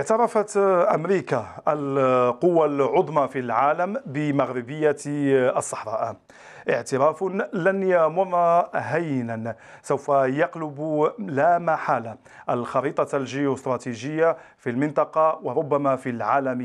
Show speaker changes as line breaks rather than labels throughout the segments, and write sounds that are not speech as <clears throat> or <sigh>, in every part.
اعترفت أمريكا القوى العظمى في العالم بمغربية الصحراء اعتراف لن يمر هينا سوف يقلب لا محالة الخريطة الجيوستراتيجية في المنطقة وربما في العالم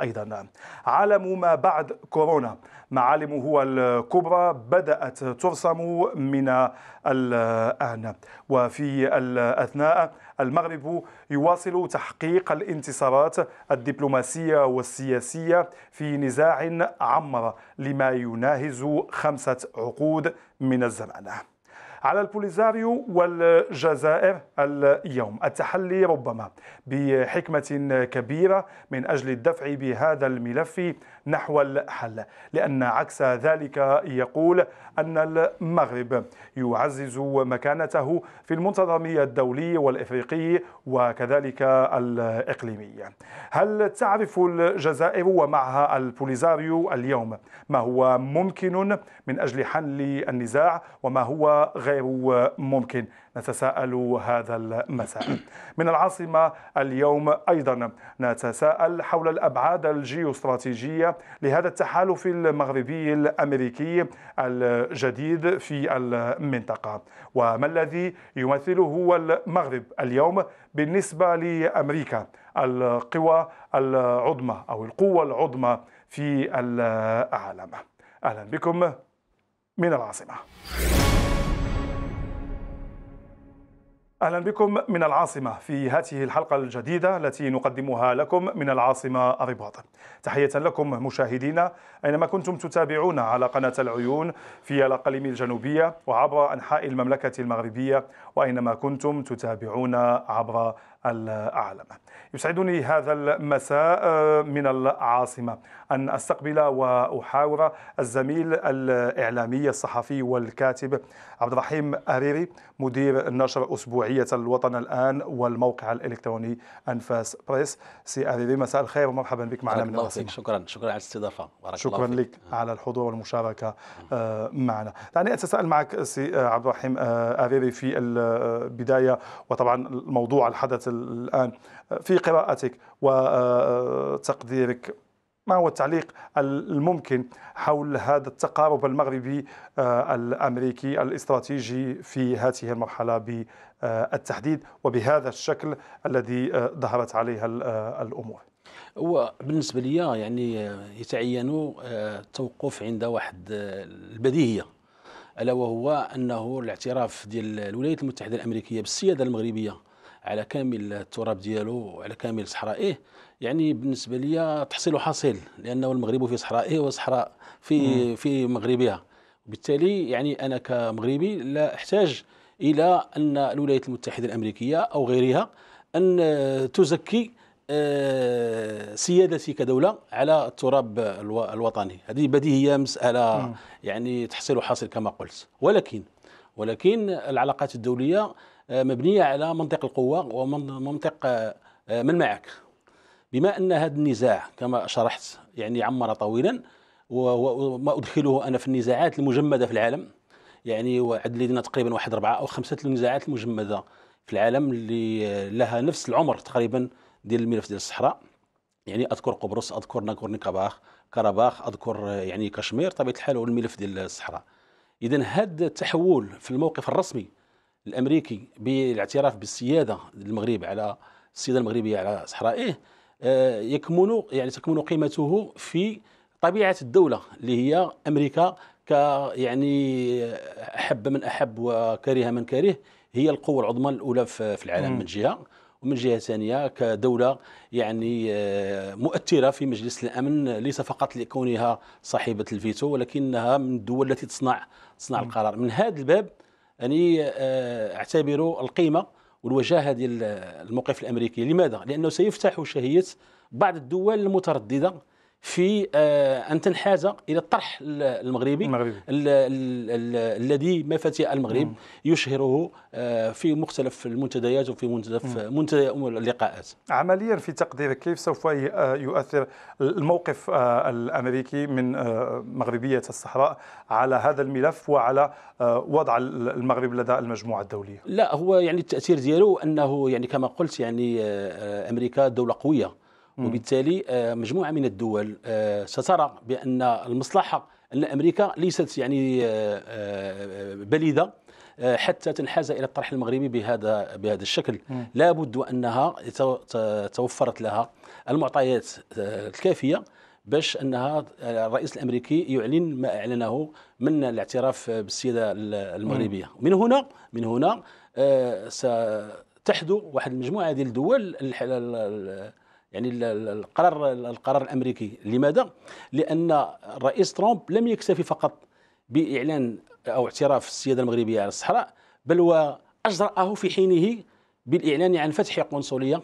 أيضا عالم ما بعد كورونا معالمه الكبرى بدأت ترسم من الآن وفي الأثناء المغرب يواصل تحقيق الانتصارات الدبلوماسية والسياسية في نزاع عمر لما يناهز خمسة عقود من الزمان على البوليزاريو والجزائر اليوم التحلي ربما بحكمة كبيرة من أجل الدفع بهذا الملف نحو الحل لأن عكس ذلك يقول أن المغرب يعزز مكانته في المنتظم الدولي والإفريقي وكذلك الإقليمي هل تعرف الجزائر ومعها البوليزاريو اليوم ما هو ممكن من أجل حل النزاع وما هو غير ممكن نتساءل هذا المساء من العاصمة اليوم أيضا نتساءل حول الأبعاد الجيوستراتيجية لهذا التحالف المغربي الأمريكي الجديد في المنطقة وما الذي يمثله هو المغرب اليوم بالنسبة لأمريكا القوى العظمى أو القوة العظمى في العالم أهلا بكم من العاصمة اهلا بكم من العاصمه في هذه الحلقه الجديده التي نقدمها لكم من العاصمه الرباط. تحيه لكم مشاهدينا اينما كنتم تتابعون على قناه العيون في الاقاليم الجنوبيه وعبر انحاء المملكه المغربيه واينما كنتم تتابعون عبر العالم. يسعدني هذا المساء آه، من العاصمه أن أستقبل وأحاور الزميل الإعلامي الصحفي والكاتب عبد الرحيم أريري مدير النشر أسبوعية الوطن الآن والموقع الإلكتروني أنفاس بريس سي أريري مساء الخير ومرحبا بك معنا من الرصيف
شكرا شكرا على الاستضافة شكرا لك
على الحضور والمشاركة آه، معنا دعني أتساءل معك سي آه، عبد الرحيم آه، أريري في البداية وطبعا الموضوع الحدث الآن في قراءتك وتقديرك ما هو التعليق الممكن حول هذا التقارب المغربي آه، الامريكي الاستراتيجي في هذه المرحله بالتحديد وبهذا الشكل
الذي آه، ظهرت عليها آه، الامور؟ هو بالنسبه لي يعني يتعين التوقف عند واحد البديهيه الا وهو انه الاعتراف ديال الولايات المتحده الامريكيه بالسياده المغربيه على كامل التراب ديالو وعلى كامل صحرائه يعني بالنسبه لي تحصيل حاصل لانه المغرب في صحرائه إيه وصحراء في في مغربها وبالتالي يعني انا كمغربي لا احتاج الى ان الولايات المتحده الامريكيه او غيرها ان تزكي آه، سيادتي كدوله على التراب الوطني هذه بديهيه مساله يعني تحصيل حاصل كما قلت ولكن ولكن العلاقات الدوليه آه، مبنيه على منطق القوه ومنطق آه، من معك بما أن هذا النزاع كما شرحت يعني عمر طويلا وما أدخله أنا في النزاعات المجمدة في العالم يعني وعد لدينا تقريبا واحد أربعة أو خمسة النزاعات المجمدة في العالم اللي لها نفس العمر تقريبا ديال الملف ديال الصحراء يعني اذكر قبرص اذكر ناكورني كاباخ كرباخ اذكر يعني كشمير طبيعه الحال والملف ديال الصحراء اذا هذا التحول في الموقف الرسمي الامريكي بالاعتراف بالسياده المغرب على السياده المغربيه على صحرائه آه، يكمن يعني تكمن قيمته في طبيعه الدوله اللي هي امريكا ك يعني آه، احب من احب وكره من كره هي القوه العظمى الاولى في العالم من جهه ومن جهه ثانيه كدوله يعني آه، مؤثره في مجلس الامن ليس فقط لكونها صاحبه الفيتو ولكنها من الدول التي تصنع تصنع القرار من هذا الباب يعني اعتبر القيمه والوجاهه ديال الموقف الامريكي لماذا لانه سيفتح شهيه بعض الدول المتردده في آه، ان تنحاز الى الطرح المغربي, المغربي. الذي مفاتيح المغرب يشهره آه، في مختلف المنتديات وفي مختلف منتدى اللقاءات عمليا في تقديرك كيف سوف آه، يؤثر الموقف
الامريكي من مغربيه الصحراء على هذا الملف وعلى وضع المغرب لدى المجموعه الدوليه
لا هو يعني التاثير ديالو انه يعني كما قلت يعني امريكا دوله قويه وبالتالي آه، مجموعه من الدول آه، سترى بان المصلحه ان امريكا ليست يعني آه، بليده حتى تنحاز الى الطرح المغربي بهذا بهذا الشكل لا بد انها توفرت لها المعطيات الكافيه باش انها الرئيس الامريكي يعلن ما اعلنه من الاعتراف بالسيده المغربيه من هنا من هنا ستحدو واحد المجموعه ديال الدول يعني القرار القرار الامريكي لماذا لان الرئيس ترامب لم يكتفي فقط باعلان او اعتراف السياده المغربيه على الصحراء بل واجراه في حينه بالاعلان عن فتح قنصليه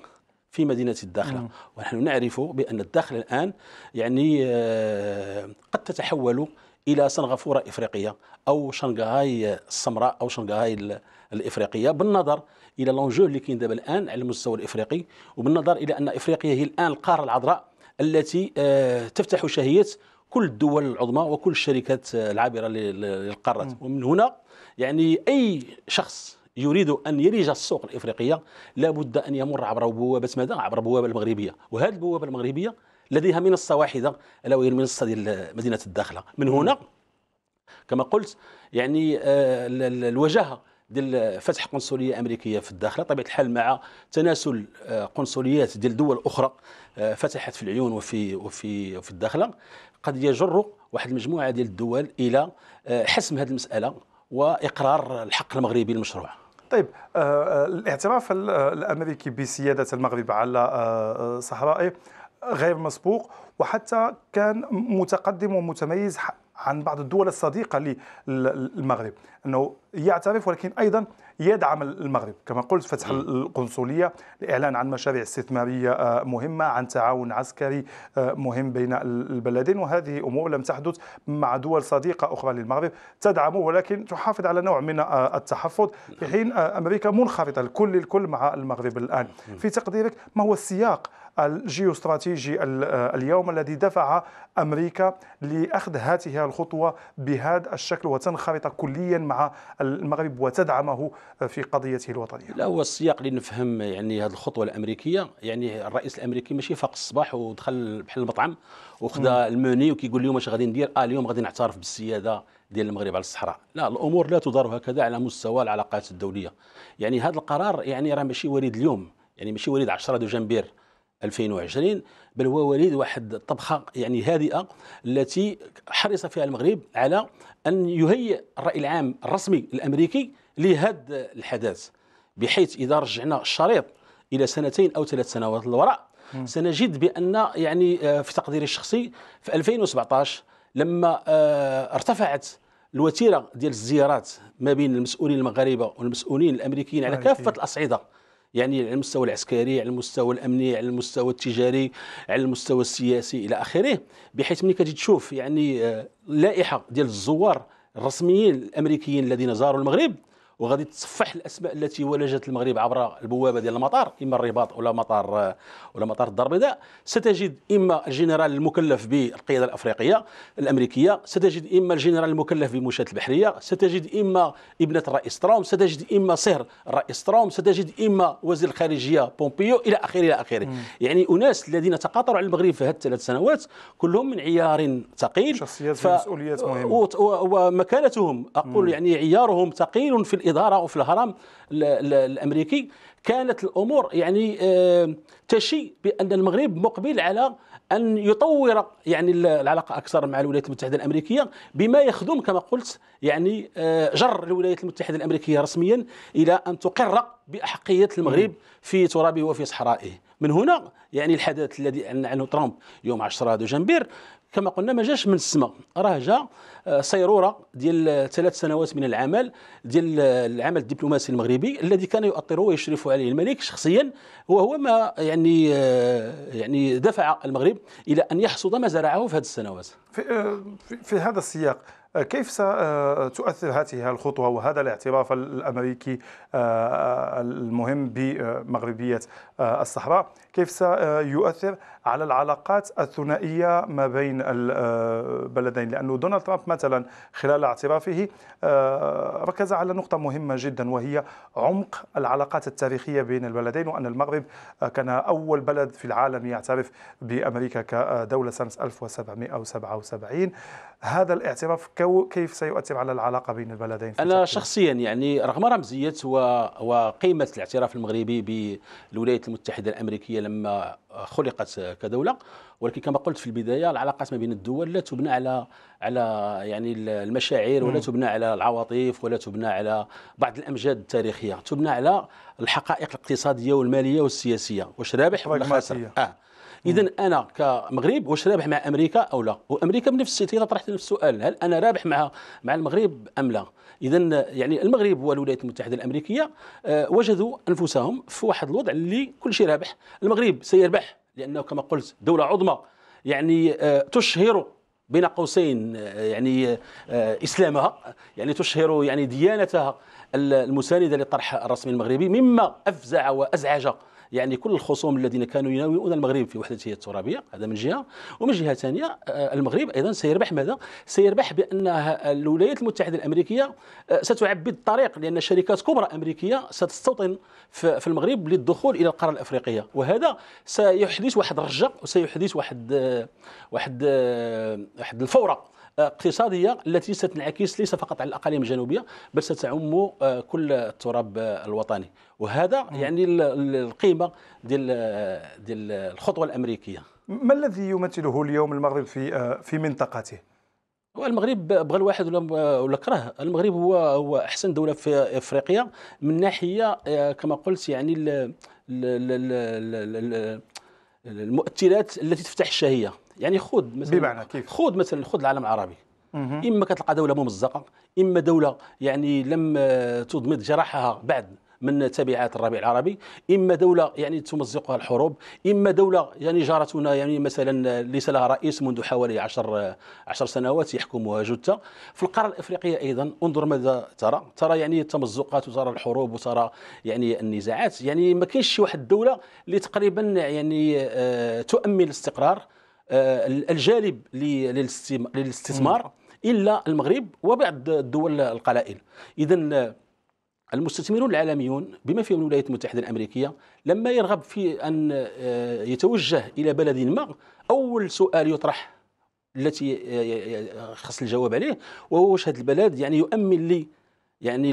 في مدينه الداخله ونحن نعرف بان الداخل الان يعني آه، قد تتحول الى سنغافوره افريقيه او شنغهاي السمراء او شنغهاي الافريقيه بالنظر الى لونجو اللي كاين دابا الان على المستوى الافريقي وبالنظر الى ان افريقيا هي الان القاره العذراء التي آه، تفتح شهيه كل الدول العظمى وكل الشركات آه، العابره للقارات ومن هنا يعني اي شخص يريد ان يلج السوق الافريقيه لابد ان يمر عبر بوابه ماذا؟ عبر بوابه المغربيه وهذه البوابه المغربيه لديها منصه واحده الا وهي المنصه ديال آه، مدينه الداخله من هنا كما قلت يعني الوجاهه ديال فتح قنصليه امريكيه في الداخل طبيعه الحال مع تناسل آه، قنصليات ديال دول اخرى آه، فتحت في العيون وفي وفي وفي الداخله قد يجر واحد المجموعه ديال الدول الى آه، حسم هذه المساله واقرار الحق المغربي المشروع
طيب الاعتراف الامريكي بسياده المغرب على صحرائه غير مسبوق وحتى كان متقدم ومتميز عن بعض الدول الصديقه للمغرب انه يعترف ولكن ايضا يدعم المغرب كما قلت فتح القنصليه الاعلان عن مشاريع استثماريه آه، مهمه عن تعاون عسكري آه، مهم بين البلدين وهذه امور لم تحدث مع دول صديقه اخرى للمغرب تدعمه ولكن تحافظ على نوع من آه، التحفظ في حين امريكا منخرطه الكل الكل مع المغرب الان في تقديرك ما هو السياق الجيوستراتيجي آه، اليوم الذي دفع امريكا لاخذ هذه الخطوه بهذا الشكل وتنخرط كليا مع المغرب وتدعمه في قضيته الوطنيه.
لا هو السياق اللي نفهم يعني هذه الخطوه الامريكيه يعني الرئيس الامريكي ماشي فاق الصباح ودخل بحال المطعم وخذ الموني وكيقول اليوم اش غادي ندير اه اليوم غادي نعترف بالسياده ديال المغرب على الصحراء لا الامور لا تدار هكذا على مستوى العلاقات الدوليه يعني هذا القرار يعني راه ماشي وليد اليوم يعني ماشي وليد 10 دجنبير 2020 بل هو وليد واحد الطبخه يعني هادئه التي حرص فيها المغرب على ان يهيئ الراي العام الرسمي الامريكي لهذا الحدث بحيث اذا رجعنا الشريط الى سنتين او ثلاث سنوات للوراء سنجد بان يعني آه، في تقديري الشخصي في 2017 لما آه، ارتفعت الوتيره ديال الزيارات ما بين المسؤولين المغاربه والمسؤولين الامريكيين على كافه الاصعده يعني على المستوى العسكري على المستوى الامني على المستوى التجاري على المستوى السياسي الى اخره بحيث ملي كتجي تشوف يعني آه، لائحه ديال الزوار الرسميين الامريكيين الذين زاروا المغرب وغادي تصفح الاسماء التي ولجت المغرب عبر البوابه ديال المطار اما الرباط ولا مطار ولا مطار الدار البيضاء ستجد اما الجنرال المكلف بالقياده الافريقيه الامريكيه ستجد اما الجنرال المكلف بالمشاة البحريه ستجد اما ابنه الرئيس ترامب ستجد اما صهر الرئيس ترامب ستجد اما وزير الخارجيه بومبيو الى اخره الى اخره يعني اناس الذين تقاطروا على المغرب في هذه الثلاث سنوات كلهم من عيار ثقيل شخصيات ف... مسؤوليات مهمه ومكانتهم اقول يعني عيارهم ثقيل في الاداره وفي الهرم الامريكي كانت الامور يعني آه، تشي بان المغرب مقبل على ان يطور يعني العلاقه اكثر مع الولايات المتحده الامريكيه بما يخدم كما قلت يعني آه، جر الولايات المتحده الامريكيه رسميا الى ان تقر باحقيه المغرب في ترابه وفي صحرائه من هنا يعني الحدث الذي اعلن عنه ترامب يوم 10 دجنبير كما قلنا ما جاش من السماء راه جا آه، صيروره ديال ثلاث سنوات من العمل ديال العمل الدبلوماسي المغربي الذي كان يؤطره ويشرف عليه الملك شخصيا وهو ما يعني آه، يعني دفع المغرب الى ان يحصد ما زرعه في هذه السنوات في, آه، في هذا السياق كيف ستؤثر هذه الخطوة
وهذا الاعتراف الأمريكي المهم بمغربية الصحراء كيف سيؤثر على العلاقات الثنائيه ما بين البلدين لانه دونالد ترامب مثلا خلال اعترافه آه، ركز على نقطه مهمه جدا وهي عمق العلاقات التاريخيه بين البلدين وان المغرب كان اول بلد في العالم يعترف بامريكا كدوله سنه 1777 هذا الاعتراف كيف سيؤثر على العلاقه بين البلدين انا
شخصيا يعني رغم رمزيه وقيمه الاعتراف المغربي بالولايات المتحده الامريكيه لما خلقت كدوله ولكن كما قلت في البدايه العلاقات ما بين الدول لا تبنى على على يعني المشاعر ولا تبنى على العواطف ولا تبنى على بعض الامجاد التاريخيه تبنى على الحقائق الاقتصاديه والماليه والسياسيه واش رابح ولا خاسر اه اذا انا كمغرب واش رابح مع امريكا او لا وامريكا بنفس الشيء طرحت نفس السؤال هل انا رابح مع مع المغرب ام لا اذا يعني المغرب والولايات المتحده الامريكيه آه، وجدوا انفسهم في واحد الوضع اللي كل شيء رابح المغرب سيربح لانه كما قلت دوله عظمى يعني آه، تشهر بين قوسين آه، يعني اسلامها يعني تشهر يعني ديانتها المسانده للطرح الرسمي المغربي مما افزع وازعج يعني كل الخصوم الذين كانوا يناوئون المغرب في وحدته الترابيه هذا من جهه ومن جهه ثانيه آه، المغرب ايضا سيربح ماذا؟ سيربح بان الولايات المتحده الامريكيه آه، ستعبد الطريق لان شركات كبرى امريكيه ستستوطن في المغرب للدخول الى القاره الافريقيه وهذا سيحدث واحد الرجه وسيحدث واحد آه، واحد واحد الفوره اقتصادية التي ستنعكس ليس فقط على الأقاليم الجنوبية بل ستعم آه، كل التراب آه، الوطني وهذا يعني القيمة ديال آه، ديال الخطوة الأمريكية
ما الذي يمثله اليوم المغرب في في منطقته؟
المغرب بغى الواحد ولا ولا كره المغرب هو هو احسن دوله في افريقيا من ناحيه كما قلت يعني ال المؤثرات التي تفتح الشهيه يعني خذ مثلا بمعنى كيف خذ مثلا خذ العالم العربي اما كتلقى دوله ممزقه اما دوله يعني لم تضمد جراحها بعد من تبعات الربيع العربي اما دوله يعني تمزقها الحروب اما دوله يعني جارتنا يعني مثلا ليس لها رئيس منذ حوالي 10 10 سنوات يحكمها جثه في القاره الافريقيه ايضا انظر ماذا ترى ترى يعني التمزقات وترى الحروب وترى يعني النزاعات يعني ما كاينش شي واحد الدوله اللي تقريبا يعني آه، تؤمن الاستقرار آه، الجالب للاستثمار الا المغرب وبعض الدول القلائل اذا آه، المستثمرون العالميون بما فيهم الولايات المتحده الامريكيه لما يرغب في ان آه، يتوجه الى بلد ما اول سؤال يطرح التي خص الجواب عليه وهو واش هذا البلد يعني يؤمن لي يعني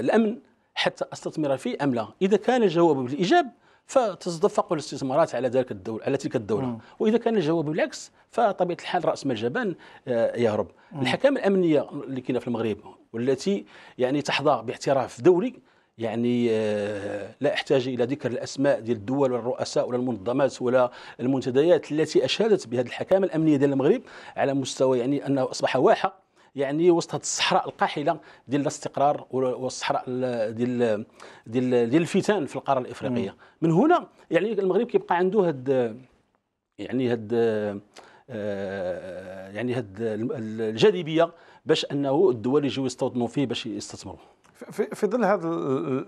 الامن حتى استثمر فيه ام لا اذا كان الجواب بالايجاب فتصدفق الاستثمارات على ذلك الدول على تلك الدولة مم. وإذا كان الجواب بالعكس فطبيعة الحال رأس مال جبان آه، يهرب الحكام الأمنية اللي كاينة في المغرب والتي يعني تحظى باعتراف دولي يعني آه، لا احتاج الى ذكر الاسماء ديال الدول ولا الرؤساء ولا المنظمات ولا المنتديات التي اشادت بهذه الحكامه الامنيه ديال المغرب على مستوى يعني انه اصبح واحه يعني وسط هذه الصحراء القاحله ديال الاستقرار والصحراء ديال ديال ديال الفتان في القاره الافريقيه من هنا يعني المغرب كيبقى عنده هاد يعني هاد آه، يعني هاد الجاذبيه باش انه الدول يجيو يستوطنوا فيه باش يستثمروا في, في ظل هذه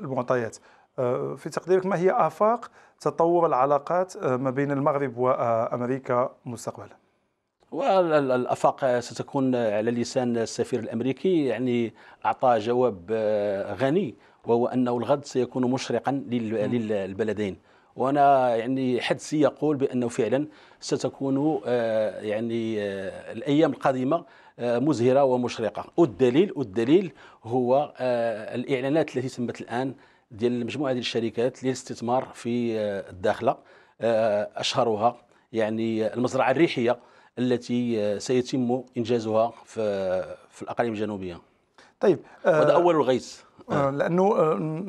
المعطيات آه، في تقديرك ما هي آفاق
تطور العلاقات آه، ما بين المغرب وأمريكا مستقبلا؟
والافاق ستكون على لسان السفير الامريكي يعني اعطى جواب آه، غني وهو انه الغد سيكون مشرقا للبلدين وانا يعني حدسي يقول بانه فعلا ستكون آه، يعني آه، الايام القادمه مزهره ومشرقه والدليل والدليل هو الاعلانات التي تمت الان ديال مجموعه ديال الشركات للاستثمار في الداخله اشهرها يعني المزرعه الريحيه التي آه، سيتم إنجازها في, في الأقاليم الجنوبية طيب آه، هذا أول الغيث آه، لأنه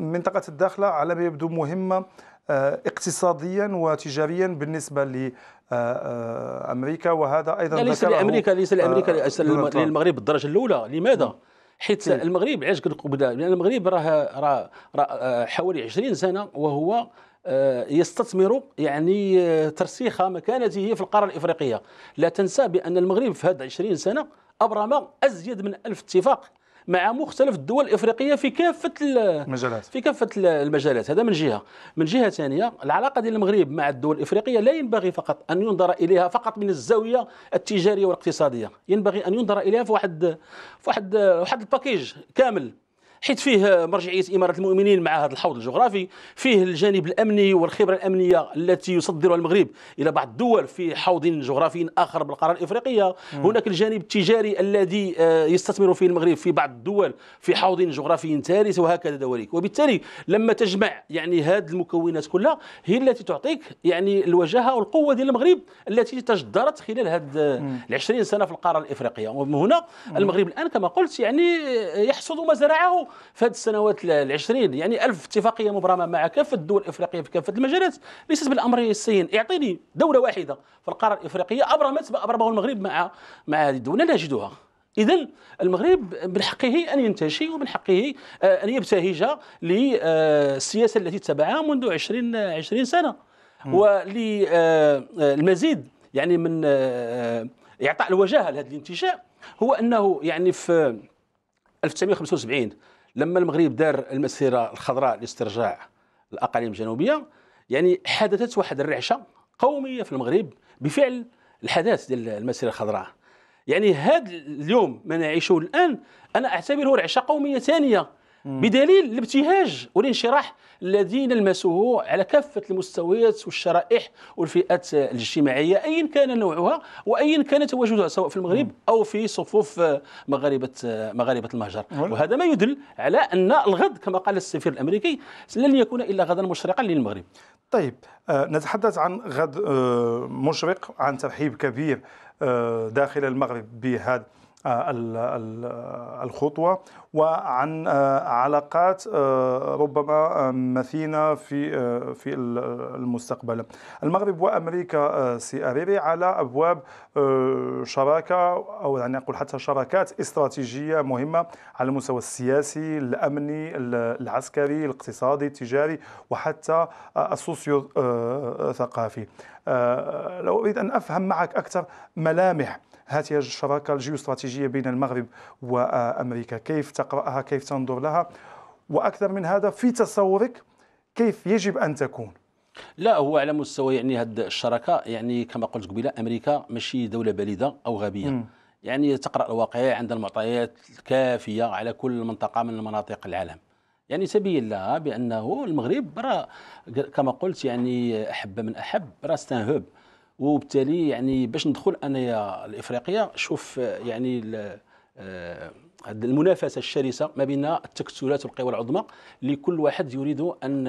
منطقة الداخلة على ما يبدو مهمة اقتصاديا وتجاريا بالنسبه لامريكا وهذا ايضا لا ليس لامريكا ليس لامريكا ليس للمغرب
بالدرجه الاولى لماذا؟ نعم. حيت إيه. المغرب علاش قلت لان المغرب راه راه حوالي 20 سنه وهو آه، يستثمر يعني آه، ترسيخ مكانته في القاره الافريقيه لا تنسى بان المغرب في هذه 20 سنه ابرم ازيد من ألف اتفاق مع مختلف الدول الافريقيه في كافه المجالات في كافه المجالات هذا من جهه من جهه ثانيه العلاقه ديال المغرب مع الدول الافريقيه لا ينبغي فقط ان ينظر اليها فقط من الزاويه التجاريه والاقتصاديه ينبغي ان ينظر اليها في واحد في واحد واحد الباكيج كامل حيت فيه مرجعيه اماره المؤمنين مع هذا الحوض الجغرافي فيه الجانب الامني والخبره الامنيه التي يصدرها المغرب الى بعض الدول في حوض جغرافي اخر بالقاره الافريقيه م. هناك الجانب التجاري الذي آه، يستثمر فيه المغرب في بعض الدول في حوض جغرافي ثالث وهكذا دواليك وبالتالي لما تجمع يعني هذه المكونات كلها هي التي تعطيك يعني الوجاهه والقوه ديال المغرب التي تجدرت خلال هذه ال 20 سنه في القاره الافريقيه ومن هنا المغرب الان كما قلت يعني آه، يحصد زرعه في هذه السنوات العشرين يعني ألف اتفاقية مبرمة مع كافة الدول الإفريقية في كافة المجالات ليست بالأمر السين اعطيني دولة واحدة في القارة الإفريقية أبرمت ما أبرمه المغرب مع مع هذه الدولة لا نجدها اذا المغرب من حقه ان ينتشي ومن حقه آه، ان يبتهج للسياسه التي اتبعها منذ 20 20 سنه وللمزيد آه، آه، يعني من اعطاء الوجاهه لهذا الانتشاء هو انه يعني في 1975 لما المغرب دار المسيره الخضراء لاسترجاع الاقاليم الجنوبيه يعني حدثت واحد الرعشه قوميه في المغرب بفعل الحدث ديال المسيره الخضراء يعني هذا اليوم ما نعيشه الان انا اعتبره رعشه قوميه ثانيه بدليل الابتهاج والانشراح الذي نلمسه على كافه المستويات والشرائح والفئات الاجتماعيه ايا كان نوعها وايا كان تواجدها سواء في المغرب او في صفوف مغاربه مغاربه المهجر وهذا ما يدل على ان الغد كما قال السفير الامريكي لن يكون الا غدا مشرقا للمغرب طيب
آه، نتحدث عن غد آه، مشرق عن ترحيب كبير آه، داخل المغرب بهذا آه، الخطوة وعن آه، علاقات آه، ربما مثينة في في المستقبل المغرب وأمريكا سي أريري على أبواب شراكة أو يعني أقول حتى شراكات استراتيجية مهمة على المستوى السياسي الأمني العسكري الاقتصادي التجاري وحتى السوسيو ثقافي لو أريد أن أفهم معك أكثر ملامح هذه الشراكه الجيوستراتيجيه بين المغرب وامريكا كيف تقراها كيف تنظر لها واكثر من هذا في تصورك كيف يجب ان تكون
لا هو على مستوى يعني هذه الشراكه يعني كما قلت قبيله امريكا ماشي دوله بليده او غبيه م. يعني تقرا الواقع عندها المعطيات الكافيه على كل منطقه من مناطق العالم يعني تبين لها بانه المغرب راه كما قلت يعني احب من احب راه ستان هوب وبالتالي يعني باش ندخل انايا لافريقيا شوف يعني آه، المنافسه الشرسه ما بين التكتلات والقوى العظمى لكل واحد يريد ان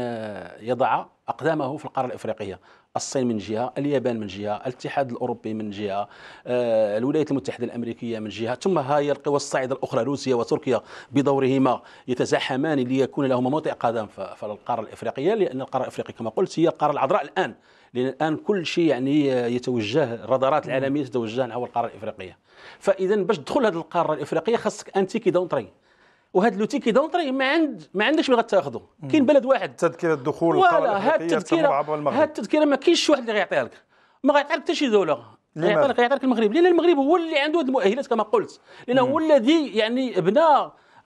يضع اقدامه في القاره الافريقيه الصين من جهه اليابان من جهه الاتحاد الاوروبي من جهه آه، الولايات المتحده الامريكيه من جهه ثم هاي القوى الصاعده الاخرى روسيا وتركيا بدورهما يتزاحمان ليكون لهما موطئ قدم في القاره الافريقيه لان القاره الافريقيه كما قلت هي القاره العذراء الان لان الان كل شيء يعني يتوجه الرادارات العالميه تتوجه نحو القاره الافريقيه فاذا باش تدخل هذه القاره الافريقيه خاصك ان تيكي دونتري وهذا لو تيكي دونتري ما عند ما عندكش فين غتاخذه كاين بلد واحد تذكره الدخول ولا هاد التذكره هاد التذكره ما كاينش شي واحد اللي غيعطيها لك ما غيعطيها لك حتى شي دوله غيعطيها لك المغرب لان المغرب هو اللي عنده هذه المؤهلات كما قلت لانه هو الذي يعني بنى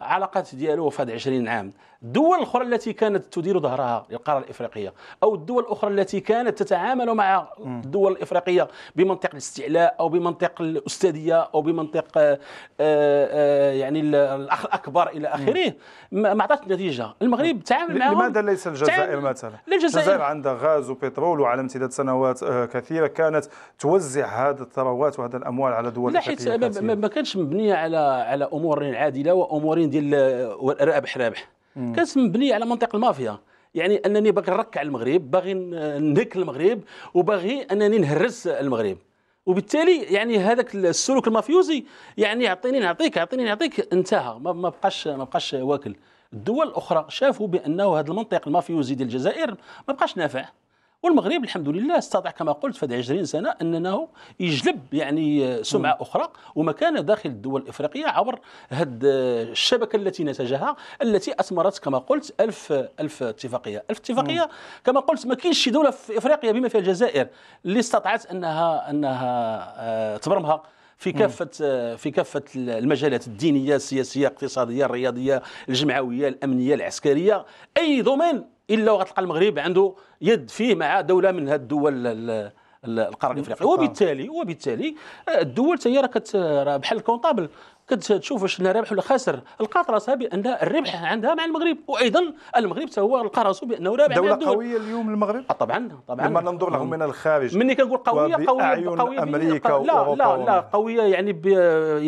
علاقات ديالو في هذه 20 عام الدول الاخرى التي كانت تدير ظهرها للقاره الافريقيه او الدول الاخرى التي كانت تتعامل مع الدول الافريقيه بمنطق الاستعلاء او بمنطق الاستاذيه او بمنطق آه، آه، يعني الاخ الاكبر الى اخره ما اعطتش نتيجه المغرب تعامل معهم لماذا ليس الجزائر مثلا الجزائر عندها غاز وبترول
وعلى امتداد سنوات آه، كثيره كانت توزع هذه الثروات وهذه الاموال على دول لا حيت ما
كانتش مبنيه على على امور عادله وامور ديال رابح رابح كانت مبنيه على منطق المافيا يعني انني باغي نركع المغرب باغي نهك المغرب وباغي انني نهرس المغرب وبالتالي يعني هذاك السلوك المافيوزي يعني اعطيني نعطيك اعطيني نعطيك انتهى ما بقاش ما بقاش واكل الدول الاخرى شافوا بانه هذا المنطق المافيوزي ديال الجزائر ما بقاش نافع والمغرب الحمد لله استطاع كما قلت في 20 سنه انه يجلب يعني سمعه اخرى ومكانه داخل الدول الافريقيه عبر هذه الشبكه التي نتجها التي اثمرت كما قلت 1000 1000 اتفاقيه 1000 اتفاقيه كما قلت ما كاينش شي دوله في افريقيا بما فيها الجزائر اللي استطاعت انها انها آه، تبرمها في كافه آه، في كافه المجالات الدينيه السياسيه الاقتصاديه الرياضيه الجمعويه الامنيه العسكريه اي دومين الا وغتلقى المغرب عنده يد فيه مع دوله من هذه الدول القاره الافريقيه وبالتالي وبالتالي آه، الدول تاهي راه بحال الكونطابل كتشوف واش رابح ولا خاسر لقات راسها بان الربح عندها مع المغرب وايضا المغرب هو لقى راسه بانه رابح دوله قويه اليوم المغرب آه، طبعا طبعا لما ننظر
لهم من الخارج مني كنقول قويه قويه قويه امريكا لا لا لا
قويه يعني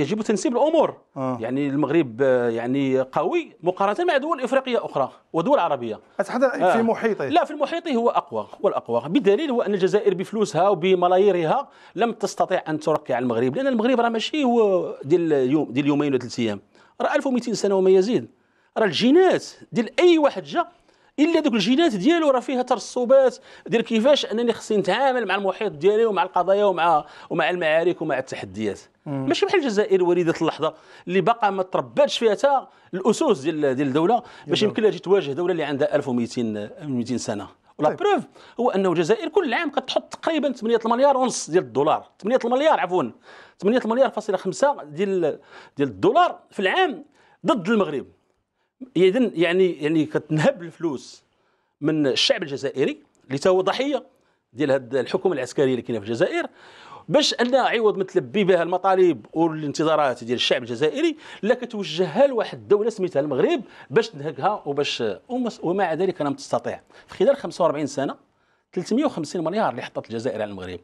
يجب تنسيب الامور آه. يعني المغرب يعني قوي مقارنه مع دول افريقيه اخرى ودول عربيه حتى آه. في محيطه لا في محيطه هو اقوى هو الاقوى بدليل هو ان الجزائر بفلوسها وبملاييرها لم تستطيع ان تركع المغرب لان المغرب راه ماشي هو ديال اليوم اليوم ديال يومين ولا ثلاث ايام راه 1200 سنه وما يزيد راه الجينات ديال اي واحد جا الا دوك الجينات ديالو راه فيها ترسبات ديال كيفاش انني خصني نتعامل مع المحيط ديالي ومع القضايا ومع ومع المعارك ومع التحديات ماشي بحال الجزائر وليده اللحظه اللي باقا ما ترباتش فيها الاسس ديال ديال الدوله باش يمكن لها تواجه دوله اللي عندها 1200 200 سنه ولا طيب. بروف هو انه الجزائر كل عام كتحط تقريبا 8 مليار ونص ديال الدولار 8 مليار عفوا 8 مليار فاصله 5 ديال ديال الدولار في العام ضد المغرب اذا يعني يعني كتنهب الفلوس من الشعب الجزائري اللي هو ضحيه ديال هذه الحكومه العسكريه اللي كاينه في الجزائر باش ان عوض ما تلبي بها المطالب والانتظارات ديال الشعب الجزائري لا كتوجهها لواحد الدوله سميتها المغرب باش تنهكها وباش ومع ذلك لم تستطيع في خلال 45 سنه 350 مليار اللي حطت الجزائر على المغرب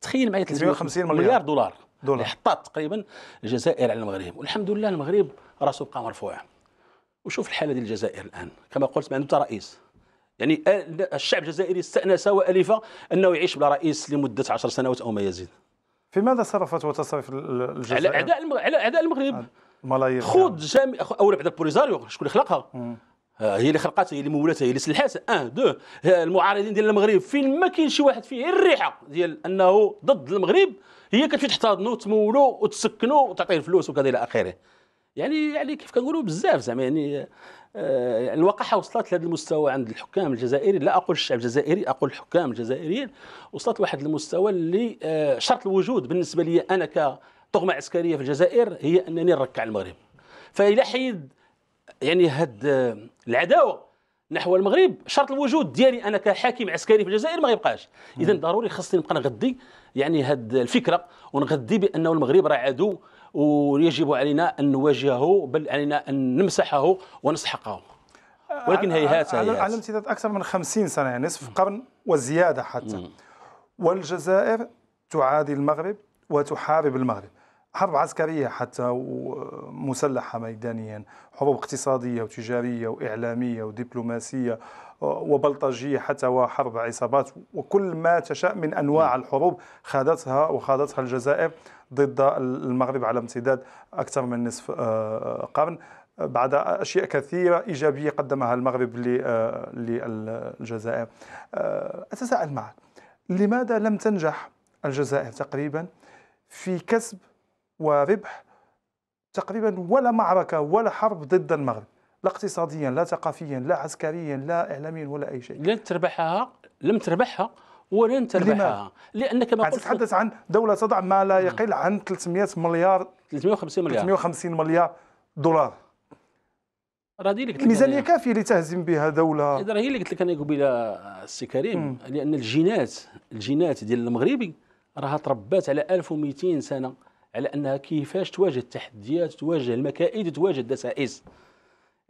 تخيل معي 350 مليار, مليار دولار دولار اللي حطت تقريبا الجزائر على المغرب والحمد لله المغرب راسه بقى مرفوع وشوف الحاله ديال الجزائر الان كما قلت ما عنده رئيس يعني الشعب الجزائري استأنس وألف أنه يعيش بلا رئيس لمدة 10 سنوات أو ما يزيد في ماذا صرفت وتصرف الجزائر؟ على أعداء المغرب على أعداء المغرب ملايير خذ بعد نعم. البوليزاريو شكون اللي خلقها؟ آه، هي اللي خلقاتها هي اللي مولاتها هي اللي سلحاتها ان دو آه، المعارضين ديال المغرب فين ما كاين شي واحد فيه الريحه ديال انه ضد المغرب هي كتمشي تحتضنوا وتمولو وتسكنوا وتعطيه الفلوس وكذا الى اخره يعني يعني كيف كنقولوا بزاف زعما يعني آه الوقاحه وصلت لهذا المستوى عند الحكام الجزائريين لا اقول الشعب الجزائري اقول الحكام الجزائريين وصلت لواحد المستوى اللي آه شرط الوجود بالنسبه لي انا كطغمه عسكريه في الجزائر هي انني نركع المغرب فالى حين يعني هاد آه، العداوه نحو المغرب شرط الوجود ديالي انا كحاكم عسكري في الجزائر ما يبقاش اذا ضروري خصني نبقى نغذي يعني هاد الفكره ونغذي بانه المغرب راه عدو ويجب علينا أن نواجهه بل علينا أن نمسحه ونسحقه ولكن هيهات هيهات على
امتداد أكثر من 50 سنة يعني نصف قرن وزيادة حتى والجزائر تعادي المغرب وتحارب المغرب حرب عسكرية حتى ومسلحة ميدانيا حروب اقتصادية وتجارية وإعلامية ودبلوماسية آه، وبلطجية حتى وحرب عصابات وكل ما تشاء من أنواع الحروب خاضتها وخاضتها الجزائر ضد المغرب على امتداد أكثر من نصف آه، آه، قرن بعد اشياء كثيره ايجابيه قدمها المغرب آه، للجزائر اتساءل معك لماذا لم تنجح الجزائر تقريبا في كسب وربح تقريبا ولا معركه ولا حرب ضد المغرب لا اقتصاديا لا ثقافيا لا عسكريا لا اعلاميا ولا اي شيء لن تربحها لم تربحها ولن تربحها لانك ما قلت تتحدث عن دوله تضع ما لا نعم. يقل عن 300 مليار 350 مليار 350 مليار دولار
راه لك الميزانيه
كافيه لتهزم بها دوله
راه هي اللي قلت لك انا قبيله السي كريم لان الجينات الجينات ديال المغربي راها تربات على 1200 سنه على انها كيفاش تواجه التحديات تواجه المكائد تواجه الدسائس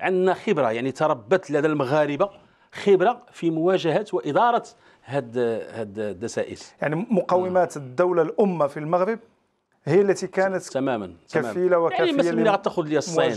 عندنا خبره يعني تربت لدى المغاربه خبره في مواجهه واداره هاد هاد الدسائس يعني
مقومات آه. الدوله الامه في المغرب هي التي كانت
تماما كفيله وكفيله يعني مثلا غتاخذ لي الصين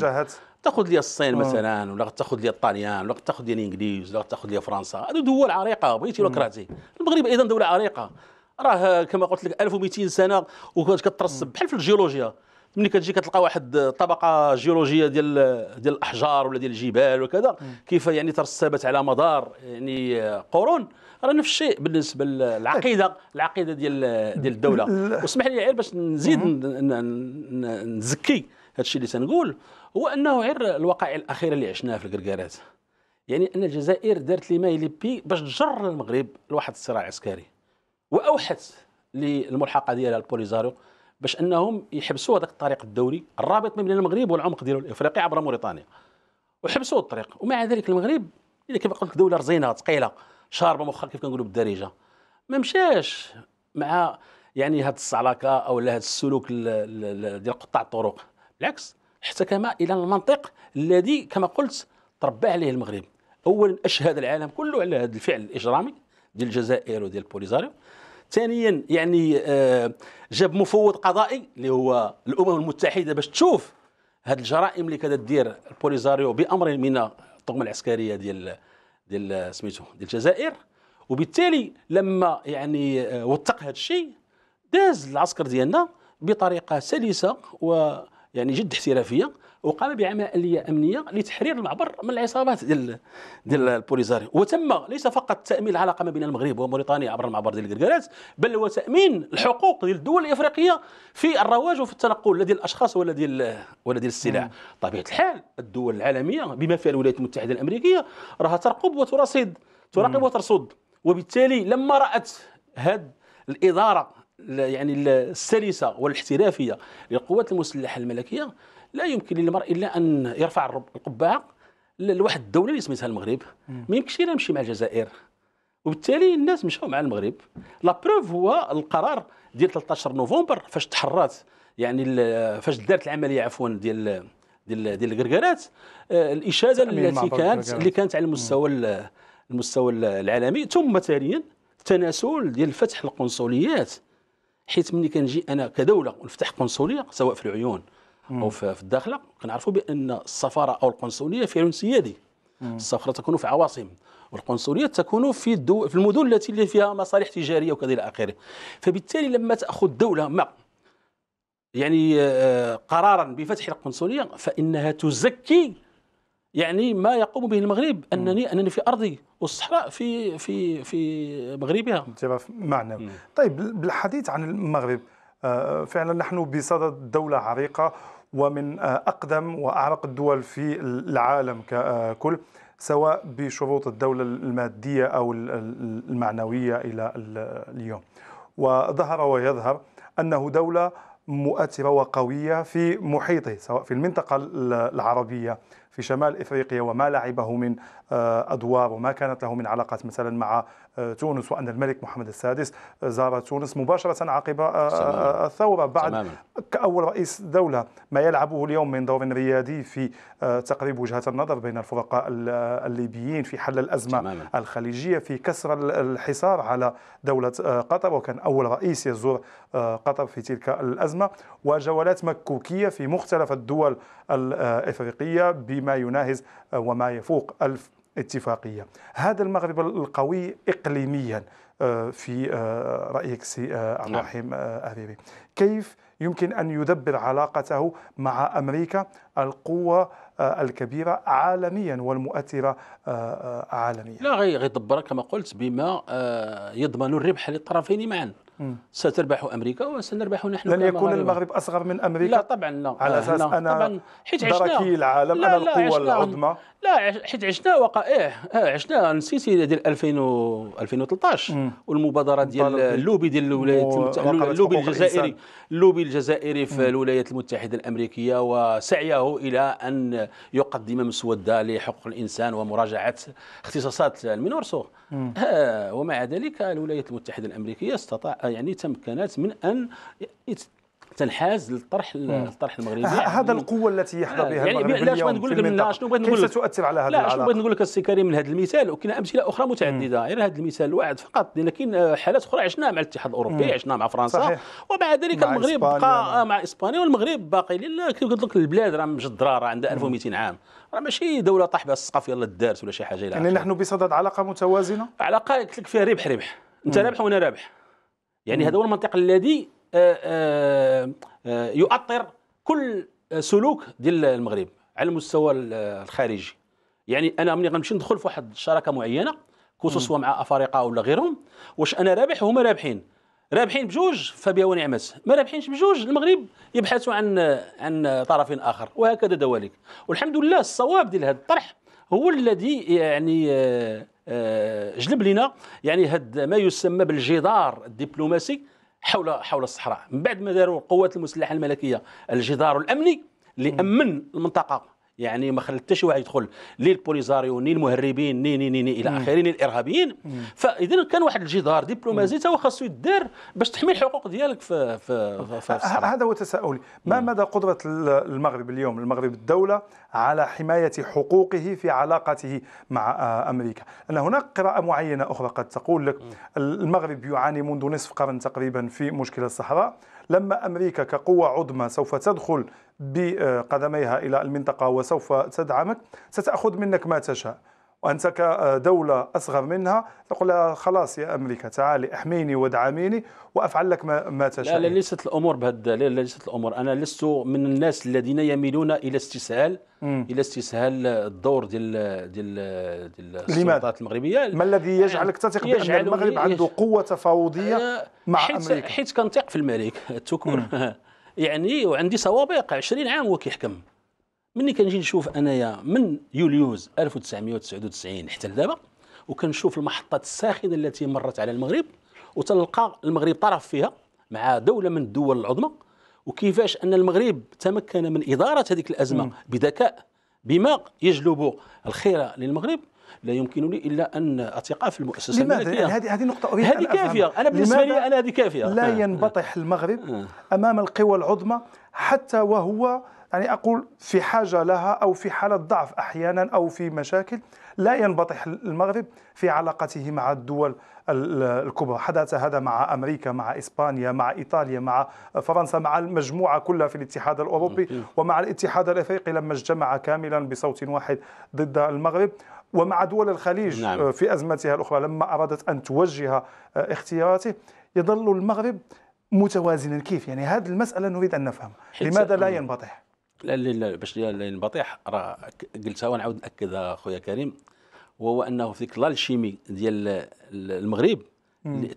تاخذ لي الصين آه. مثلا ولا تاخذ لي الطاليان ولا تاخذ لي الانجليز ولا تاخذ لي فرنسا هذو دول عريقه بغيتي ولا كرهتي المغرب ايضا دوله عريقه راه كما قلت لك 1200 سنه وكانت كترسب بحال في الجيولوجيا ملي كتجي كتلقى واحد طبقه جيولوجيه ديال ديال الاحجار ولا ديال الجبال وكذا كيف يعني ترسبت على مدار يعني قرون راه نفس الشيء بالنسبه للعقيده العقيده ديال ديال الدوله <laughs> واسمح لي غير باش نزيد نزكي هذا الشيء اللي تنقول هو انه غير الوقائع الاخيره اللي عشناها في الكركارات يعني ان الجزائر دارت لي مايلي بي باش تجر المغرب لواحد الصراع عسكري واوحت للملحقه ديالها البوليزاريو باش انهم يحبسوا هذاك الطريق الدولي الرابط ما بين المغرب والعمق ديالو الافريقي عبر موريتانيا وحبسوا الطريق ومع ذلك المغرب اذا كما قلت لك دوله رزينه ثقيله شاربه مخها كيف كنقولوا بالدارجه ما مشاش مع يعني هذه الصعلكه او هذا السلوك ديال قطاع الطرق بالعكس احتكم الى المنطق الذي كما قلت تربى عليه المغرب اولا اشهد العالم كله على هذا الفعل الاجرامي ديال الجزائر وديال البوليزاريو ثانيا يعني آه، جاب مفوض قضائي اللي هو الامم المتحده باش تشوف هذه الجرائم اللي كدير البوليزاريو بامر من الطغمه العسكريه ديال ديال آه، سميتو ديال الجزائر وبالتالي لما يعني آه، وثق هذا الشيء داز العسكر ديالنا بطريقه سلسه ويعني جد احترافيه وقام بعمليه امنيه لتحرير المعبر من العصابات ديال ديال البوليزاري وتم ليس فقط تامين العلاقه ما بين المغرب وموريتانيا عبر المعبر ديال الكركرات بل وتامين الحقوق ديال الدول الافريقيه في الرواج وفي التنقل لدى ديال الاشخاص ولا ديال ولا ديال السلع طبيعه الحال الدول العالميه بما فيها الولايات المتحده الامريكيه راها ترقب وترصد تراقب وترصد وبالتالي لما رات هذه الاداره يعني السلسه والاحترافيه للقوات المسلحه الملكيه لا يمكن للمرء الا ان يرفع القبعه لواحد الدوله اللي سميتها المغرب ما يمكنش الا نمشي مع الجزائر وبالتالي الناس مشاو مع المغرب لا بروف هو القرار ديال 13 نوفمبر فاش تحرات يعني فاش دارت العمليه عفوا ديال ديال ديال الكركرات آه، الاشاده التي كانت اللي كانت على المستوى المستوى العالمي ثم تاليا التناسل ديال فتح القنصليات حيث ملي كنجي انا كدوله ونفتح قنصليه سواء في العيون او في الداخله كنعرفوا بان السفاره او القنصليه في سيادي السفاره تكون في عواصم والقنصليه تكون في الدو... في المدن التي اللي فيها مصالح تجاريه وكذا الى اخره فبالتالي لما تاخذ دوله ما يعني آه، قرارا بفتح القنصليه فانها تزكي يعني ما يقوم به المغرب انني انني في ارضي والصحراء في في في مغربها
معنى طيب بالحديث عن المغرب آه، فعلا نحن بصدد دولة عريقة ومن آه، أقدم وأعرق الدول في العالم ككل آه، سواء بشروط الدولة المادية أو المعنوية إلى اليوم وظهر ويظهر أنه دولة مؤثرة وقوية في محيطه سواء في المنطقة العربية في شمال إفريقيا وما لعبه من آه، أدوار وما كانت له من علاقات مثلا مع آه، تونس وأن الملك محمد السادس زار تونس مباشرة عقب آه، الثورة بعد كأول رئيس دولة ما يلعبه اليوم من دور ريادي في تقريب وجهات النظر بين الفرقاء الليبيين في حل الأزمة تماما. الخليجية في كسر الحصار على دولة قطر وكان أول رئيس يزور قطر في تلك الأزمة وجولات مكوكية في مختلف الدول الإفريقية بما يناهز وما يفوق ألف اتفاقية هذا المغرب القوي إقليميا آه، في رأيك سي عبد الرحيم كيف يمكن أن يدبر علاقته مع أمريكا القوة آه، الكبيرة عالميا والمؤثرة
آه، عالميا لا غير يدبر كما قلت بما يضمن الربح للطرفين معا ستربح امريكا وسنربح نحن لن يكون المغرب اصغر من امريكا لا طبعا لا على آه، اساس لا انا طبعا حيت عشنا العالم انا القوه العظمى لا حيت عشنا وقائع إيه، إيه، عشنا نسيتي ديال 2000 و 2013 والمبادره ديال اللوبي ديال الولايات المتحده اللوبي الجزائري اللوبي الجزائري في الولايات المتحده الامريكيه وسعيه الى ان يقدم مسوده لحقوق الانسان ومراجعه اختصاصات المينورسو آه، ومع ذلك الولايات المتحده الامريكيه استطاع آه، يعني تمكنت من ان تنحاز للطرح الطرح المغربي يعني هذا القوه التي يحظى آه، بها يعني المغرب اليوم نقول لك من شنو بغيت نقول لك على هذا لا شنو بغيت نقول لك السي كريم من هذا المثال وكاين امثله اخرى متعدده غير يعني هذا المثال الواحد فقط لان كاين آه، حالات اخرى عشناها مع الاتحاد الاوروبي عشناها مع فرنسا صحيح. ومع ذلك مع المغرب بقى مع اسبانيا والمغرب باقي لان كيف قلت لك البلاد راه مجدره راه عندها 1200 عام راه ماشي دوله طاح بها السقف يلا دارت ولا شي حاجه يعني نحن بصدد علاقه متوازنه علاقه قلت لك فيها ربح ربح انت رابح وانا رابح يعني هذا هو المنطق الذي آه، آه، آه، يؤطر كل سلوك ديال المغرب على المستوى الخارجي يعني انا ملي غنمشي ندخل في واحد الشراكه معينه خصوصا مع افارقه ولا غيرهم واش انا رابح وهما رابحين رابحين بجوج فبها ونعمت ما رابحينش بجوج المغرب يبحث عن عن طرف اخر وهكذا دواليك والحمد لله الصواب ديال هذا الطرح هو الذي يعني آه، جلب لنا يعني هاد ما يسمى بالجدار الدبلوماسي حول حول الصحراء من بعد ما داروا القوات المسلحه الملكيه الجدار الامني لامن امن المنطقه يعني ما خلت حتى شي واحد يدخل لي البوليزاريو ني المهربين ني ني ني, ني الى اخره ني الارهابيين فاذا كان واحد الجدار دبلوماسي تا هو خاصو يدار باش تحمي الحقوق ديالك في في, في, في الصحراء هذا هو تساؤلي ما مدى
قدره المغرب اليوم المغرب الدوله على حمايه حقوقه في علاقته مع آه، امريكا ان هناك قراءه معينه اخرى قد تقول لك المغرب يعاني منذ نصف قرن تقريبا في مشكله الصحراء لما أمريكا كقوة عظمى سوف تدخل بقدميها إلى المنطقة وسوف تدعمك ستأخذ منك ما تشاء وانت كدوله آه، اصغر منها تقول لها خلاص يا امريكا تعالي احميني وادعميني وافعل لك ما, ما
تشاء لا, لا ليست الامور بهذا الدليل ليست الامور انا لست من الناس الذين يميلون الى استسهال مم. الى استسهال الدور ديال ديال ديال السلطات المغربيه ما الذي يجعلك تثق بان المغرب عنده قوه تفاوضيه مع حيث امريكا حيت كنثق في الملك <laughs> تكون <laughs> يعني وعندي سوابق 20 عام هو كيحكم مني كنجي نشوف انايا من يوليوز 1999 حتى لدابا وكنشوف المحطات الساخنه التي مرت على المغرب وتلقى المغرب طرف فيها مع دوله من الدول العظمى وكيفاش ان المغرب تمكن من اداره هذيك الازمه بذكاء بما يجلب الخير للمغرب لا يمكنني الا ان اثق في المؤسسه لماذا يعني هذه هذه
نقطه اريد هذه كافيه انا بالنسبه لي انا
هذه كافيه لا آه. ينبطح المغرب آه. امام القوى العظمى حتى
وهو يعني أقول في حاجة لها أو في حالة ضعف أحيانا أو في مشاكل لا ينبطح المغرب في علاقته مع الدول الكبرى حدث هذا مع أمريكا مع إسبانيا مع إيطاليا مع فرنسا مع المجموعة كلها في الاتحاد الأوروبي ومع الاتحاد الأفريقي لما اجتمع كاملا بصوت واحد ضد المغرب ومع دول الخليج نعم. في أزمتها الأخرى لما أرادت أن توجه اختياراته يظل المغرب متوازنا كيف يعني هذه المسألة نريد أن نفهمها لماذا لا ينبطح
لا باش نبطيح راه قلتها ونعاود ناكد اخويا كريم وهو انه في ديك الالشيمي ديال المغرب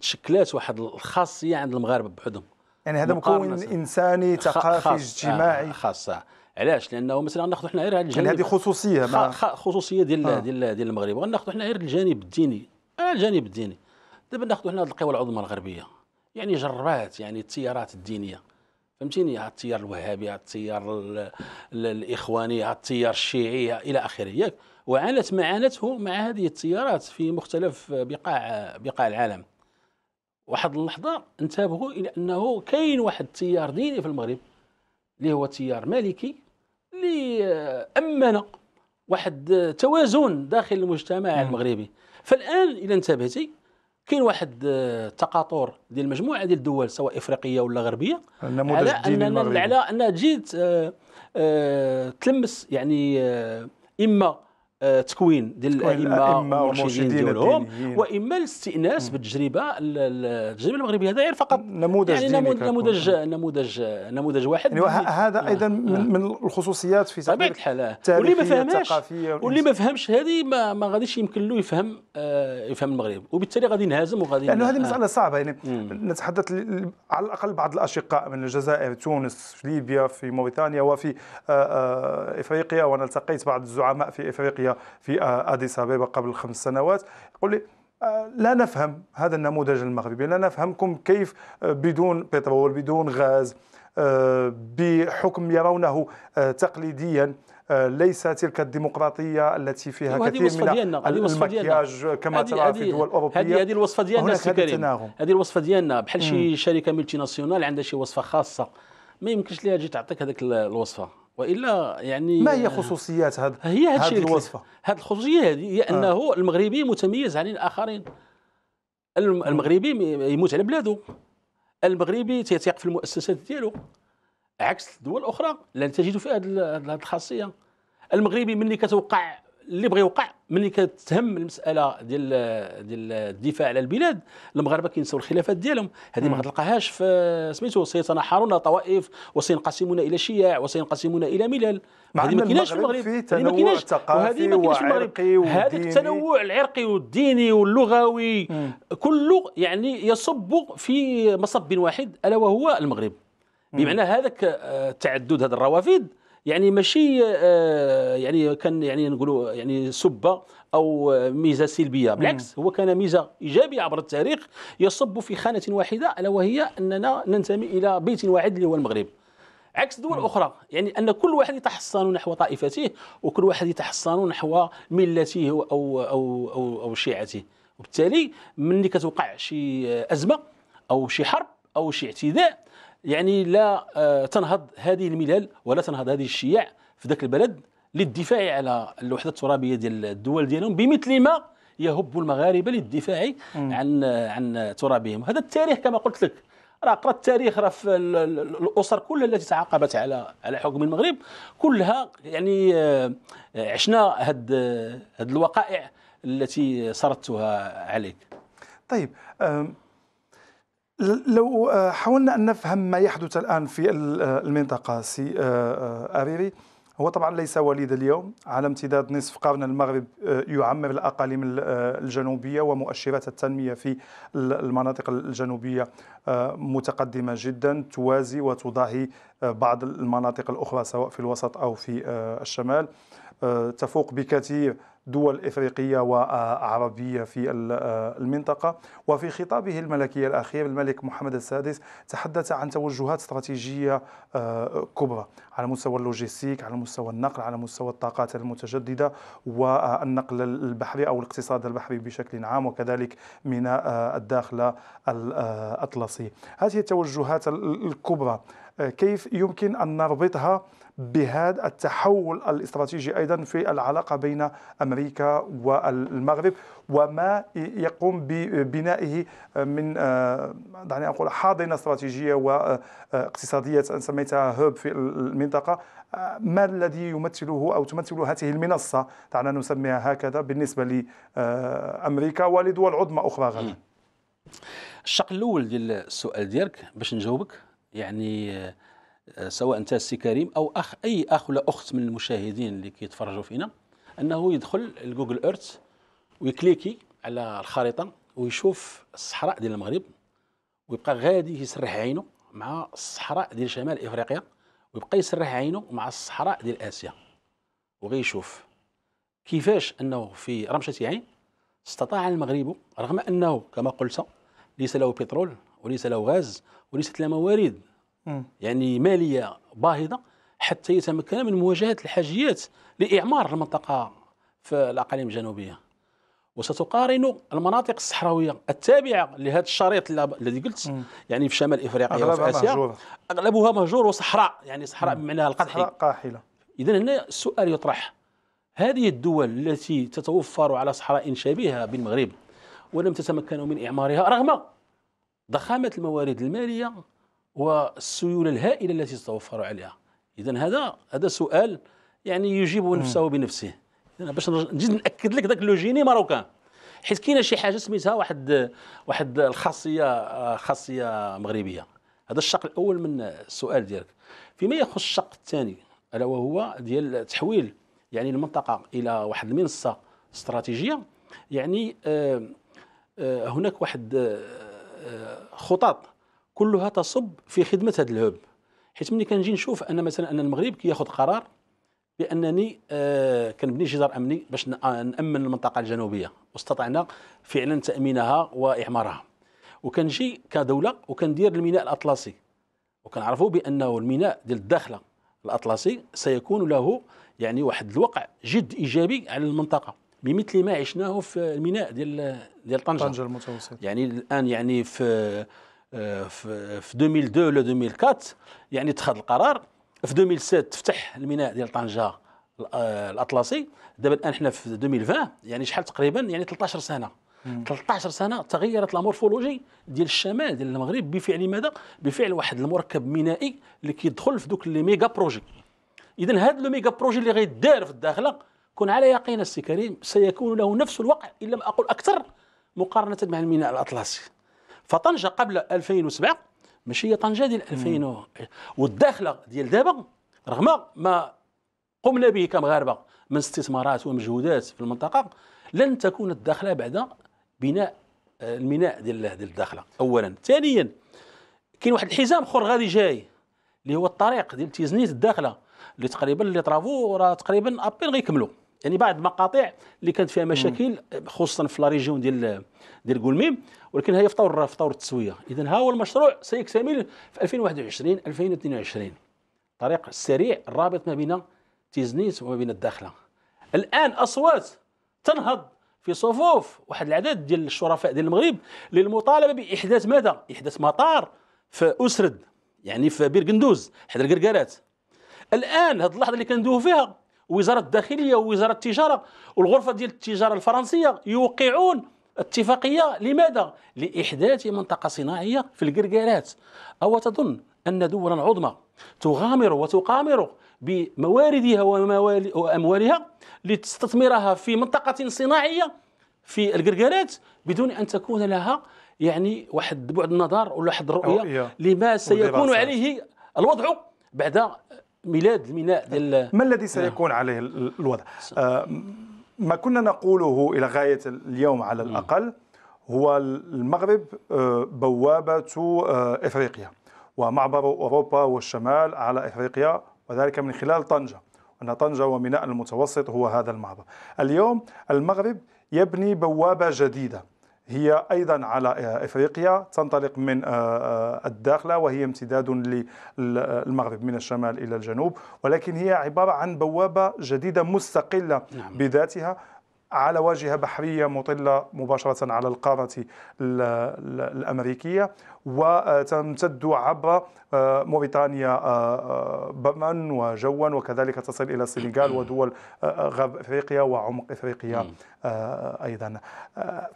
تشكلات واحد الخاصيه عند المغاربه بحدهم يعني هذا مكون
انساني ثقافي آه، اجتماعي
خاصة علاش لانه مثلا ناخذ حنا غير هذا يعني الجانب يعني هذه خصوصيه ما خصوصيه ديال آه. ديال ديال المغرب وناخذ حنا غير الجانب الديني آه الجانب الديني دابا ناخذ حنا هذه القوى العظمى الغربيه يعني جربات يعني التيارات الدينيه فهمتيني هاد التيار الوهابي هاد التيار الاخواني هاد التيار الشيعي الى اخره ياك وعانت عانته مع هذه التيارات في مختلف بقاع بقاع العالم واحد اللحظه انتبهوا الى انه كاين واحد التيار ديني في المغرب اللي هو تيار مالكي اللي امن واحد توازن داخل المجتمع المغربي فالان اذا انتبهتي كاين واحد التقاطر آه، ديال مجموعه ديال الدول سواء افريقيه ولا غربيه على اننا على ان تجي آه، آه، تلمس يعني اما آه، تكوين ديال الائمه والمرشدين ديالهم واما الاستئناس بالتجربه التجربه المغربيه غير فقط نموذج يعني نموذج نموذج نموذج, نموذج واحد يعني هذا آه. ايضا من, آه. من الخصوصيات في طبيعه الحال واللي ما فهمش واللي ما فهمش هذه ما, ما غاديش يمكن له يفهم يفهم المغرب وبالتالي غادي ينهزم وغادي لانه يعني هذه مساله صعبه
يعني نتحدث على الاقل بعض الاشقاء من الجزائر تونس في ليبيا في موريتانيا وفي افريقيا وانا التقيت بعض الزعماء في افريقيا في أديس أبيبا قبل خمس سنوات يقول لي لا نفهم هذا النموذج المغربي لا نفهمكم كيف بدون بترول بدون غاز بحكم يرونه تقليديا ليس تلك الديمقراطية التي فيها كثير من المكياج كما ترى في الدول الأوروبية هذه هذه الوصفة ديالنا سي كريم
هذه الوصفة ديالنا بحال شي شركة ملتي ناسيونال عندها شي وصفة خاصة ما يمكنش ليها تجي تعطيك هذيك الوصفة والا يعني ما هي
خصوصيات هذا هي هذه الوصفه
هذه الخصوصيه هذه هي آه. انه آه. المغربي متميز عن الاخرين آه. المغربي يموت على بلاده المغربي تيثق في المؤسسات ديالو عكس الدول الاخرى لن تجد فيها هذه الخاصيه المغربي ملي كتوقع اللي بغى يوقع ملي كتهم المساله ديال ديال الدفاع على البلاد المغاربه كينساو الخلافات ديالهم هذه ما غتلقاهاش في سميتو سيتناحرون طوائف وسينقسمون الى شيع وسينقسمون الى ملل هذه ما كايناش في المغرب هذه ما كايناش وهذه ما كايناش في المغرب هذا التنوع العرقي والديني واللغوي كله يعني يصب في مصب واحد الا وهو المغرب بمعنى هذاك التعدد آه، هذا الروافد يعني ماشي آه، يعني كان يعني نقولوا يعني سبه او ميزه سلبيه بالعكس هو كان ميزه ايجابيه عبر التاريخ يصب في خانه واحده الا وهي اننا ننتمي الى بيت واحد اللي هو المغرب عكس دول اخرى يعني ان كل واحد يتحصن نحو طائفته وكل واحد يتحصن نحو ملته او او او, أو, أو شيعته وبالتالي ملي كتوقع شي آه، ازمه او شي حرب او شي اعتداء يعني لا آه، تنهض هذه الملل ولا تنهض هذه الشيع في ذاك البلد للدفاع على الوحده الترابيه ديال الدول ديالهم بمثل ما يهب المغاربه للدفاع عن عن ترابهم هذا التاريخ كما قلت لك راه قرا التاريخ راه في الاسر كلها التي تعاقبت على على حكم المغرب كلها يعني آه، عشنا هاد هاد الوقائع التي سردتها عليك طيب
لو آه، حاولنا أن نفهم ما يحدث الآن في آه، المنطقة سي آه، أريري هو طبعا ليس وليد اليوم على امتداد نصف قرن المغرب يعمر الاقاليم الجنوبيه ومؤشرات التنميه في المناطق الجنوبيه متقدمه جدا توازي وتضاهي بعض المناطق الاخرى سواء في الوسط او في الشمال تفوق بكثير دول إفريقية وعربية في آه، المنطقة وفي خطابه الملكي الأخير الملك محمد السادس تحدث عن توجهات استراتيجية آه، كبرى على مستوى اللوجستيك على مستوى النقل على مستوى الطاقات المتجددة والنقل البحري أو الاقتصاد البحري بشكل عام وكذلك من آه، الداخل الأطلسي هذه التوجهات الكبرى كيف يمكن أن نربطها بهذا التحول الاستراتيجي ايضا في العلاقه بين امريكا والمغرب وما يقوم ببنائه من آه، دعني اقول حاضنه استراتيجيه واقتصاديه سميتها هوب في المنطقه آه، ما الذي يمثله او تمثل هذه المنصه دعنا نسميها هكذا بالنسبه لامريكا ولدول عظمى اخرى غدا
الشق الاول ديال السؤال ديالك باش نجاوبك يعني آه، آه، سواء انت السي كريم او اخ اي اخ ولا اخت من المشاهدين اللي كيتفرجوا فينا انه يدخل لجوجل ايرث ويكليكي على الخريطه ويشوف الصحراء ديال المغرب ويبقى غادي يسرح عينه مع الصحراء ديال شمال افريقيا ويبقى يسرح عينه مع الصحراء ديال اسيا وغيشوف كيفاش انه في رمشه عين استطاع المغرب رغم انه كما قلت ليس له بترول وليس له غاز وليست له موارد يعني ماليه باهظه حتى يتمكن من مواجهه الحاجيات لاعمار المنطقه في الاقاليم الجنوبيه وستقارن المناطق الصحراويه التابعه لهذا الشريط الذي قلت م. يعني في شمال افريقيا وفي اسيا مهجورة. اغلبها مهجور وصحراء يعني صحراء بمعنى القدحي قاحله اذا هنا السؤال يطرح هذه الدول التي تتوفر على صحراء شبيهه بالمغرب ولم تتمكنوا من اعمارها رغم ضخامه الموارد الماليه والسيوله الهائله التي تتوفر عليها اذا هذا هذا سؤال يعني يجيب نفسه بنفسه باش نزيد ناكد لك ذاك لوجيني ماروكان حيت كاينه شي حاجه سميتها واحد واحد الخاصيه خاصيه مغربيه هذا الشق الاول من السؤال ديالك فيما يخص الشق الثاني الا وهو ديال تحويل يعني المنطقه الى واحد المنصه استراتيجيه يعني آه، آه، هناك واحد آه، خطط كلها تصب في خدمه هذا الهب حيت ملي كنجي نشوف ان مثلا ان المغرب كياخذ قرار بانني آه كنبني جدار امني باش آه، نامن المنطقه الجنوبيه واستطعنا فعلا تامينها واعمارها وكنجي كدوله وكندير الميناء الاطلسي وكنعرفوا بانه الميناء ديال الداخله الاطلسي سيكون له يعني واحد الوقع جد ايجابي على المنطقه بمثل ما عشناه في الميناء ديال ديال طنجه طنجه المتوسط يعني الان يعني في آه، في 2002 ولا 2004 يعني اتخذ القرار في 2007 تفتح الميناء ديال طنجه آه، الاطلسي دابا الان حنا في 2020 يعني شحال تقريبا يعني 13 سنه 13 سنه تغيرت المورفولوجي ديال الشمال ديال المغرب بفعل ماذا بفعل واحد المركب مينائي اللي كيدخل في دوك لي ميغا بروجي اذا هذا لو ميغا بروجي اللي غيدار في الداخله كون على يقين السي كريم سيكون له نفس الوقع ان لم اقل اكثر مقارنه مع الميناء الاطلسي فطنجه قبل 2007 ماشي هي طنجه ديال 2000 والداخله ديال دابا رغم ما قمنا به كمغاربه من استثمارات ومجهودات في المنطقه لن تكون الداخله بعد بناء آه، الميناء ديال ديال الداخله اولا ثانيا كاين واحد الحزام اخر غادي جاي اللي هو الطريق ديال تيزنيت الداخله اللي تقريبا اللي طرافو راه تقريبا ابين غيكملوا يعني بعض المقاطع اللي كانت فيها مشاكل خصوصا في لا ريجيون ديال ديال كولميم ولكن هي في طور في طور التسويه اذا ها هو المشروع سيكتمل في 2021 2022 طريق سريع الرابط ما بين تيزنيت وما بين الداخله الان اصوات تنهض في صفوف واحد العدد ديال الشرفاء ديال المغرب للمطالبه باحداث ماذا؟ احداث مطار في اسرد يعني في بيرغندوز حدا الكركرات الان هذه اللحظه اللي كندوه فيها وزاره الداخليه ووزاره التجاره والغرفه ديال التجاره الفرنسيه يوقعون اتفاقيه لماذا؟ لاحداث منطقه صناعيه في القرقالات او تظن ان دولا عظمى تغامر وتقامر بمواردها واموالها لتستثمرها في منطقه صناعيه في القرقالات بدون ان تكون لها يعني واحد بعد النظر ولا واحد الرؤيه لما سيكون عليه الوضع بعد ميلاد الميناء ديال ما الذي سيكون عليه الوضع آه، ما كنا
نقوله إلى غاية اليوم على الأقل هو المغرب آه، بوابة آه، إفريقيا ومعبر أوروبا والشمال على إفريقيا وذلك من خلال طنجة أن طنجة وميناء المتوسط هو هذا المعبر اليوم المغرب يبني بوابة جديدة هي أيضا على إفريقيا تنطلق من آه، آه، الداخلة وهي امتداد للمغرب من الشمال إلى الجنوب ولكن هي عبارة عن بوابة جديدة مستقلة نعم. بذاتها على واجهة بحرية مطلة مباشرة على القارة الأمريكية وتمتد عبر آه، موريتانيا آه، آه، بما وجوا وكذلك تصل إلى السنغال ودول غرب إفريقيا وعمق إفريقيا أيضا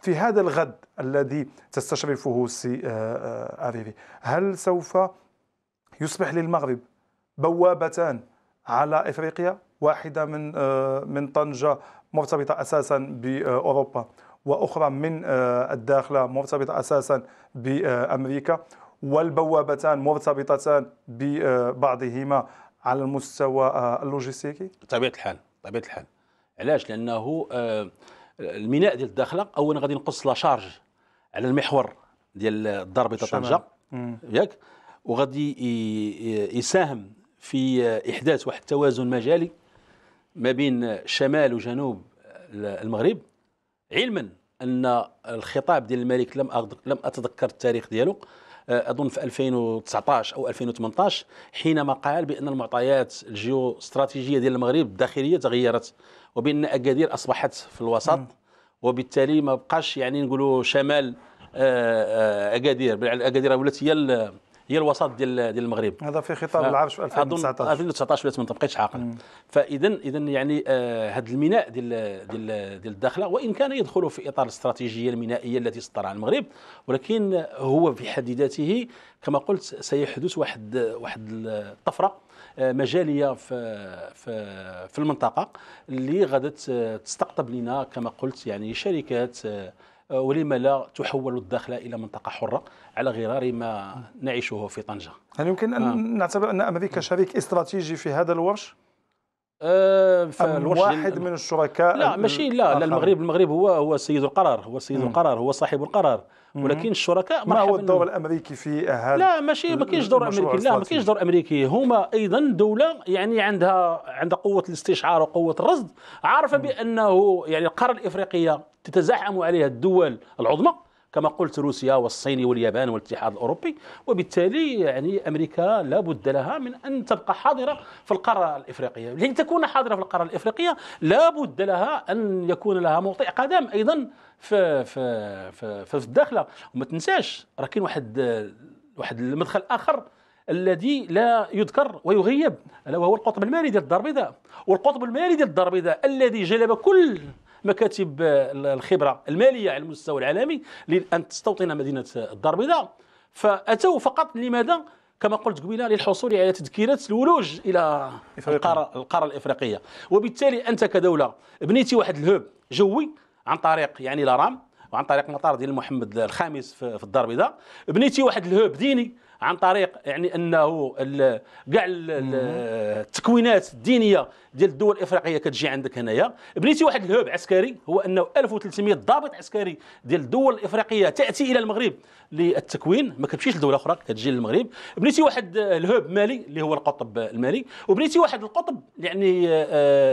في هذا الغد الذي تستشرفه السي أريري هل سوف يصبح للمغرب بوابتان على إفريقيا واحدة من من طنجة مرتبطة أساسا بأوروبا وأخرى من آه، الداخلة مرتبطة أساسا بأمريكا والبوابتان مرتبطتان ببعضهما على
المستوى آه، اللوجستيكي؟ طبيعة الحال طبيعة الحال علاش لأنه آه، الميناء ديال الداخلة أولا غادي ينقص لا شارج على المحور ديال بيضاء طنجة ياك وغادي يساهم في إحداث واحد التوازن مجالي ما بين شمال وجنوب المغرب علما ان الخطاب ديال الملك لم لم اتذكر التاريخ ديالو آه، اظن في 2019 او 2018 حينما قال بان المعطيات الجيو استراتيجيه ديال المغرب الداخليه تغيرت وبان اكادير اصبحت في الوسط وبالتالي ما بقاش يعني نقولوا شمال آه، آه، اكادير اكادير ولات هي هي الوسط ديال ديال المغرب
هذا في خطاب العرش 2019
2019 ولات ما تبقيتش عاقل فاذا اذا يعني آه هذا الميناء ديال ديال ديال الداخله وان كان يدخل في اطار الاستراتيجيه المينائيه التي سطر على المغرب ولكن هو في حد ذاته كما قلت سيحدث واحد واحد الطفره آه، مجاليه في في في المنطقه اللي غادي تستقطب لنا كما قلت يعني شركات آه، أه، ولما لا تحول الداخله الى منطقه حره على غرار ما نعيشه في طنجه. هل يعني يمكن ان آه.
نعتبر ان امريكا شريك استراتيجي في هذا
الورش؟ أه، فالورش واحد من الشركاء لا ماشي لا, لا المغرب المغرب هو هو سيد القرار هو سيد القرار هو صاحب القرار ولكن الشركاء ما هو الدور الامريكي في هذا لا ماشي ما كاينش دور امريكي لا ما كاينش دور امريكي هما ايضا دوله يعني عندها عندها قوه الاستشعار وقوه الرصد عارفه بانه يعني القاره الافريقيه تتزاحم عليها الدول العظمى كما قلت روسيا والصين واليابان والاتحاد الاوروبي وبالتالي يعني امريكا لابد لها من ان تبقى حاضره في القاره الافريقيه لتكون حاضره في القاره الافريقيه لابد لها ان يكون لها موطئ قدم ايضا في في في, في الداخله وما تنساش راه كاين واحد واحد المدخل اخر الذي لا يذكر ويغيب الا وهو القطب المالي ديال الدار البيضاء والقطب المالي ديال الدار البيضاء الذي جلب كل مكاتب آه، الخبرة المالية على المستوى العالمي لأن تستوطن مدينة آه، الدار البيضاء فأتوا فقط لماذا كما قلت قبيله للحصول على تذكيرات الولوج الى القاره القاره الافريقيه وبالتالي انت كدوله بنيتي واحد الهوب جوي عن طريق يعني لارام وعن طريق مطار ديال محمد الخامس في الدار البيضاء بنيتي واحد الهوب ديني عن طريق يعني انه كاع التكوينات الدينيه ديال الدول الافريقيه كتجي عندك هنايا بنيتي واحد الهوب عسكري هو انه 1300 ضابط عسكري ديال الدول الافريقيه تاتي الى المغرب للتكوين ما كتمشيش لدوله اخرى كتجي للمغرب بنيتي واحد آه، الهوب مالي اللي هو القطب آه، المالي وبنيتي واحد القطب يعني آه،,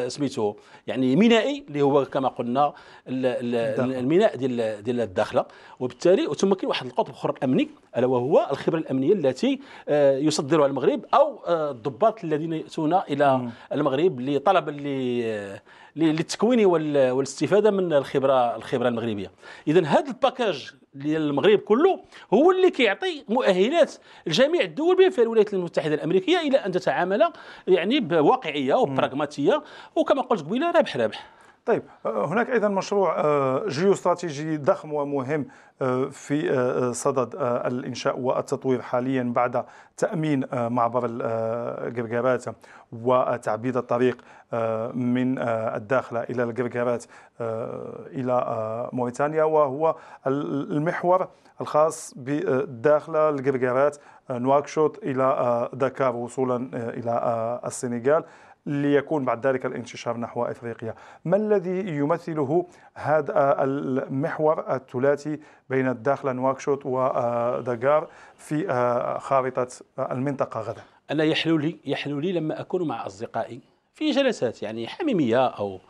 آه سميتو يعني مينائي اللي هو كما قلنا الميناء ديال ديال الداخله وبالتالي ثم كاين واحد القطب اخر امني الا وهو الخبره الامنيه التي آه يصدرها المغرب او آه الضباط الذين ياتون الى م. المغرب لطلبا للتكوين والاستفاده من الخبره الخبره المغربيه اذا هذا الباكاج للمغرب كله هو اللي كيعطي مؤهلات لجميع الدول بما فيها الولايات المتحده الامريكيه الى ان تتعامل يعني بواقعيه وبراغماتيه وكما قلت قبيله رابح رابح طيب آه، هناك ايضا مشروع
آه، جيوستراتيجي ضخم ومهم آه، في صدد الانشاء والتطوير حاليا بعد تامين معبر الجرجرات وتعبيد الطريق من الداخله الى الجرجرات الى موريتانيا وهو المحور الخاص بالداخله الجرجرات نواكشوط الى دكار وصولا الى السنغال ليكون بعد ذلك الانتشار نحو افريقيا. ما الذي يمثله هذا المحور الثلاثي بين الداخل نواكشوط ودقار
في آه، خارطه آه، المنطقه غدا؟ انا يحلو لي يحلو لي لما اكون مع اصدقائي في جلسات يعني حميميه او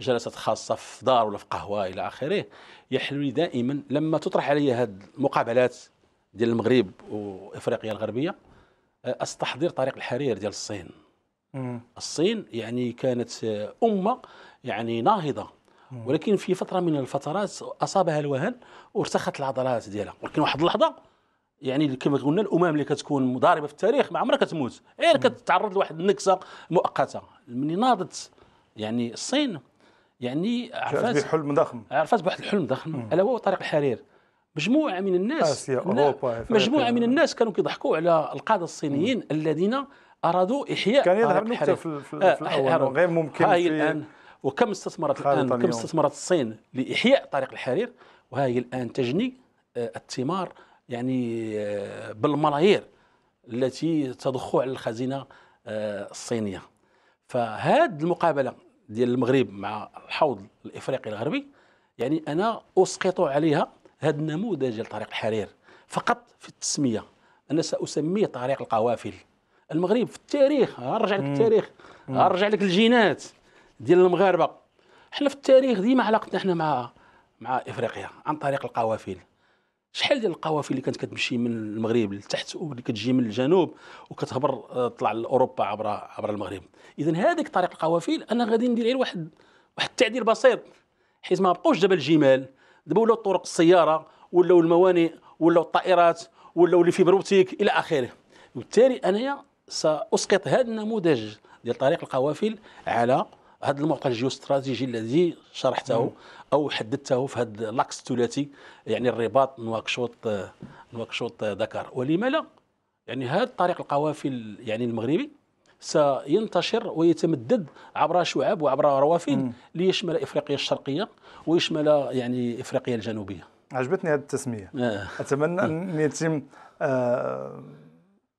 جلسات خاصه في دار ولا في قهوه الى اخره يحلو لي دائما لما تطرح علي هذه المقابلات ديال المغرب وافريقيا الغربيه آه، استحضر طريق الحرير ديال الصين الصين يعني كانت أمة يعني ناهضة ولكن في فترة من الفترات أصابها الوهن وارتخت العضلات ديالها ولكن واحد اللحظة يعني كما قلنا الامم اللي كتكون مضاربه في التاريخ ما عمرها كتموت غير كتتعرض لواحد النكسه مؤقته ملي ناضت يعني الصين يعني عرفات بحلم ضخم عرفات بواحد الحلم ضخم الا هو طريق الحرير مجموعه من الناس اسيا اوروبا مجموعه من الناس كانوا كيضحكوا على القاده الصينيين الذين ارادوا احياء كان يظهر نكته في, في, آه في الاول غير ممكن هاي الان وكم استثمرت الان كم استثمرت الصين لاحياء طريق الحرير وهي الان تجني آه، الثمار يعني آه، بالملايير التي تضخ على الخزينه آه، الصينيه فهذه المقابله ديال المغرب مع الحوض الافريقي الغربي يعني انا اسقط عليها هذا النموذج ديال طريق الحرير فقط في التسميه انا ساسميه طريق القوافل المغرب في التاريخ غنرجع لك التاريخ غنرجع لك الجينات ديال المغاربه حنا في التاريخ ديما علاقتنا حنا مع مع افريقيا عن طريق القوافل شحال ديال القوافل اللي كانت كتمشي من المغرب لتحت واللي كتجي من الجنوب وكتهبر تطلع آه، لاوروبا عبر عبر المغرب اذا هذيك طريق القوافل انا غادي ندير غير واحد واحد التعديل بسيط حيت ما بقوش دابا الجمال دابا ولاو طرق السياره ولاو الموانئ ولاو الطائرات ولاو اللي في بروتيك الى اخره وبالتالي انايا ساسقط هذا النموذج ديال طريق القوافل على هذا المعطى الجيوستراتيجي الذي شرحته او حددته في هذا لاكس الثلاثي يعني الرباط نواكشوط نواكشوط دكار ولما لا يعني هذا طريق القوافل يعني المغربي سينتشر ويتمدد عبر شعب وعبر روافد ليشمل افريقيا الشرقيه ويشمل يعني افريقيا الجنوبيه عجبتني هذه التسميه آه. اتمنى ان يتم
آه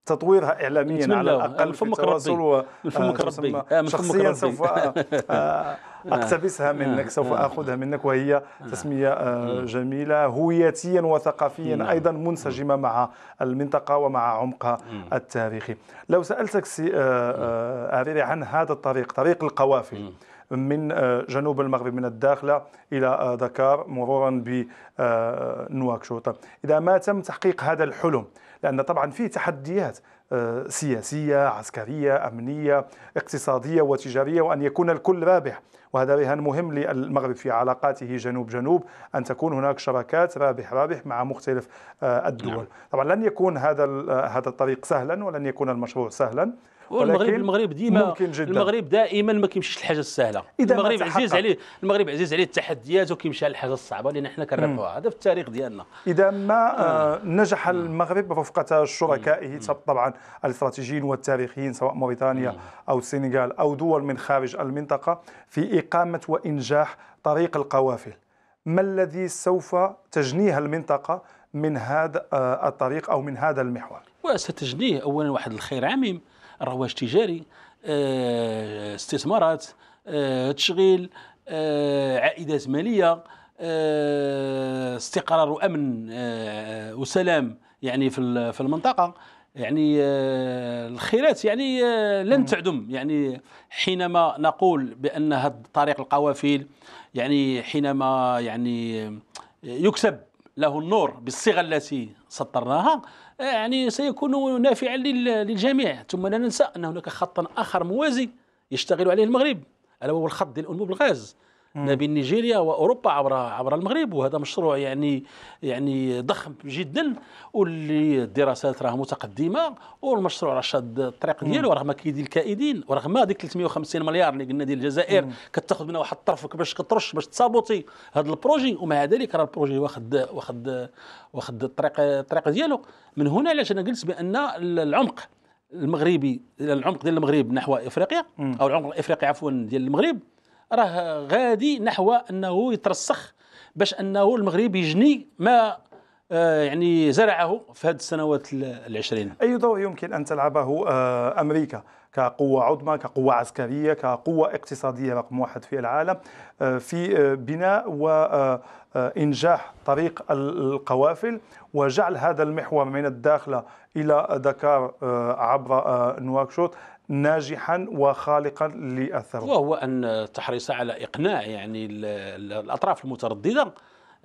تطويرها اعلاميا على الاقل في التواصل و <laughs> فمك آه، ربي آه، شخصيا سوف آه، <laughs> اقتبسها منك سوف اخذها منك وهي تسميه جميله هويتيا وثقافيا نعم. ايضا منسجمه نعم. مع المنطقه ومع عمقها نعم. التاريخي لو سالتك سي عن هذا الطريق طريق القوافل من آه، جنوب المغرب من الداخله الى دكار آه، مرورا بنواكشوط آه، اذا ما تم تحقيق هذا الحلم لان طبعا في تحديات سياسيه عسكريه امنيه اقتصاديه وتجاريه وان يكون الكل رابح وهذا رهان مهم للمغرب في علاقاته جنوب جنوب ان تكون هناك شراكات رابح رابح مع مختلف الدول نعم. طبعا لن يكون هذا هذا الطريق سهلا ولن يكون المشروع سهلا والمغرب المغرب
ديما المغرب دائما ما كيمشيش للحاجه السهله المغرب عزيز عليه المغرب عزيز عليه التحديات وكيمشي على الحاجه الصعبه لان حنا كنربحوها هذا في التاريخ ديالنا
اذا ما آه, آه، نجح المغرب رفقه شركائه طبعا الاستراتيجيين والتاريخيين سواء موريتانيا او السنغال او دول من خارج المنطقه في اقامه وانجاح طريق القوافل
ما الذي
سوف تجنيه المنطقه من هذا آه، الطريق او من
هذا المحور؟ وستجنيه اولا واحد الخير عميم الرواج التجاري آه، استثمارات آه، تشغيل آه، عائدات ماليه استقرار وامن وسلام يعني في في المنطقه يعني الخيرات يعني لن تعدم يعني حينما نقول بان هذا طريق القوافل يعني حينما يعني يكسب له النور بالصيغه التي سطرناها يعني سيكون نافعا للجميع ثم لا ننسى أن هناك خطا آخر موازي يشتغل عليه المغرب ألا وهو الخط ديال الأنبوب الغاز ما بين نيجيريا واوروبا عبر عبر المغرب وهذا مشروع يعني يعني ضخم جدا واللي الدراسات راه متقدمه والمشروع راه شاد الطريق ديالو رغم كيدي الكائدين ورغم هذيك 350 مليار اللي قلنا ديال الجزائر كتاخذ منها واحد الطرف باش كترش باش تصابوتي هذا البروجي ومع ذلك راه البروجي واخد واخد واخد الطريق الطريق ديالو من هنا علاش انا قلت بان العمق المغربي العمق ديال المغرب نحو افريقيا او العمق الافريقي عفوا ديال المغرب راه غادي نحو انه يترسخ باش انه المغرب يجني ما آه، يعني زرعه في هذه السنوات العشرين أي دور يمكن أن تلعبه آه، أمريكا كقوة عظمى كقوة
عسكرية كقوة اقتصادية رقم واحد في العالم آه، في بناء وإنجاح طريق القوافل وجعل هذا المحور من الداخلة إلى دكار عبر نواكشوط ناجحا وخالقا
للثروه. وهو ان تحرص على اقناع يعني الاطراف المتردده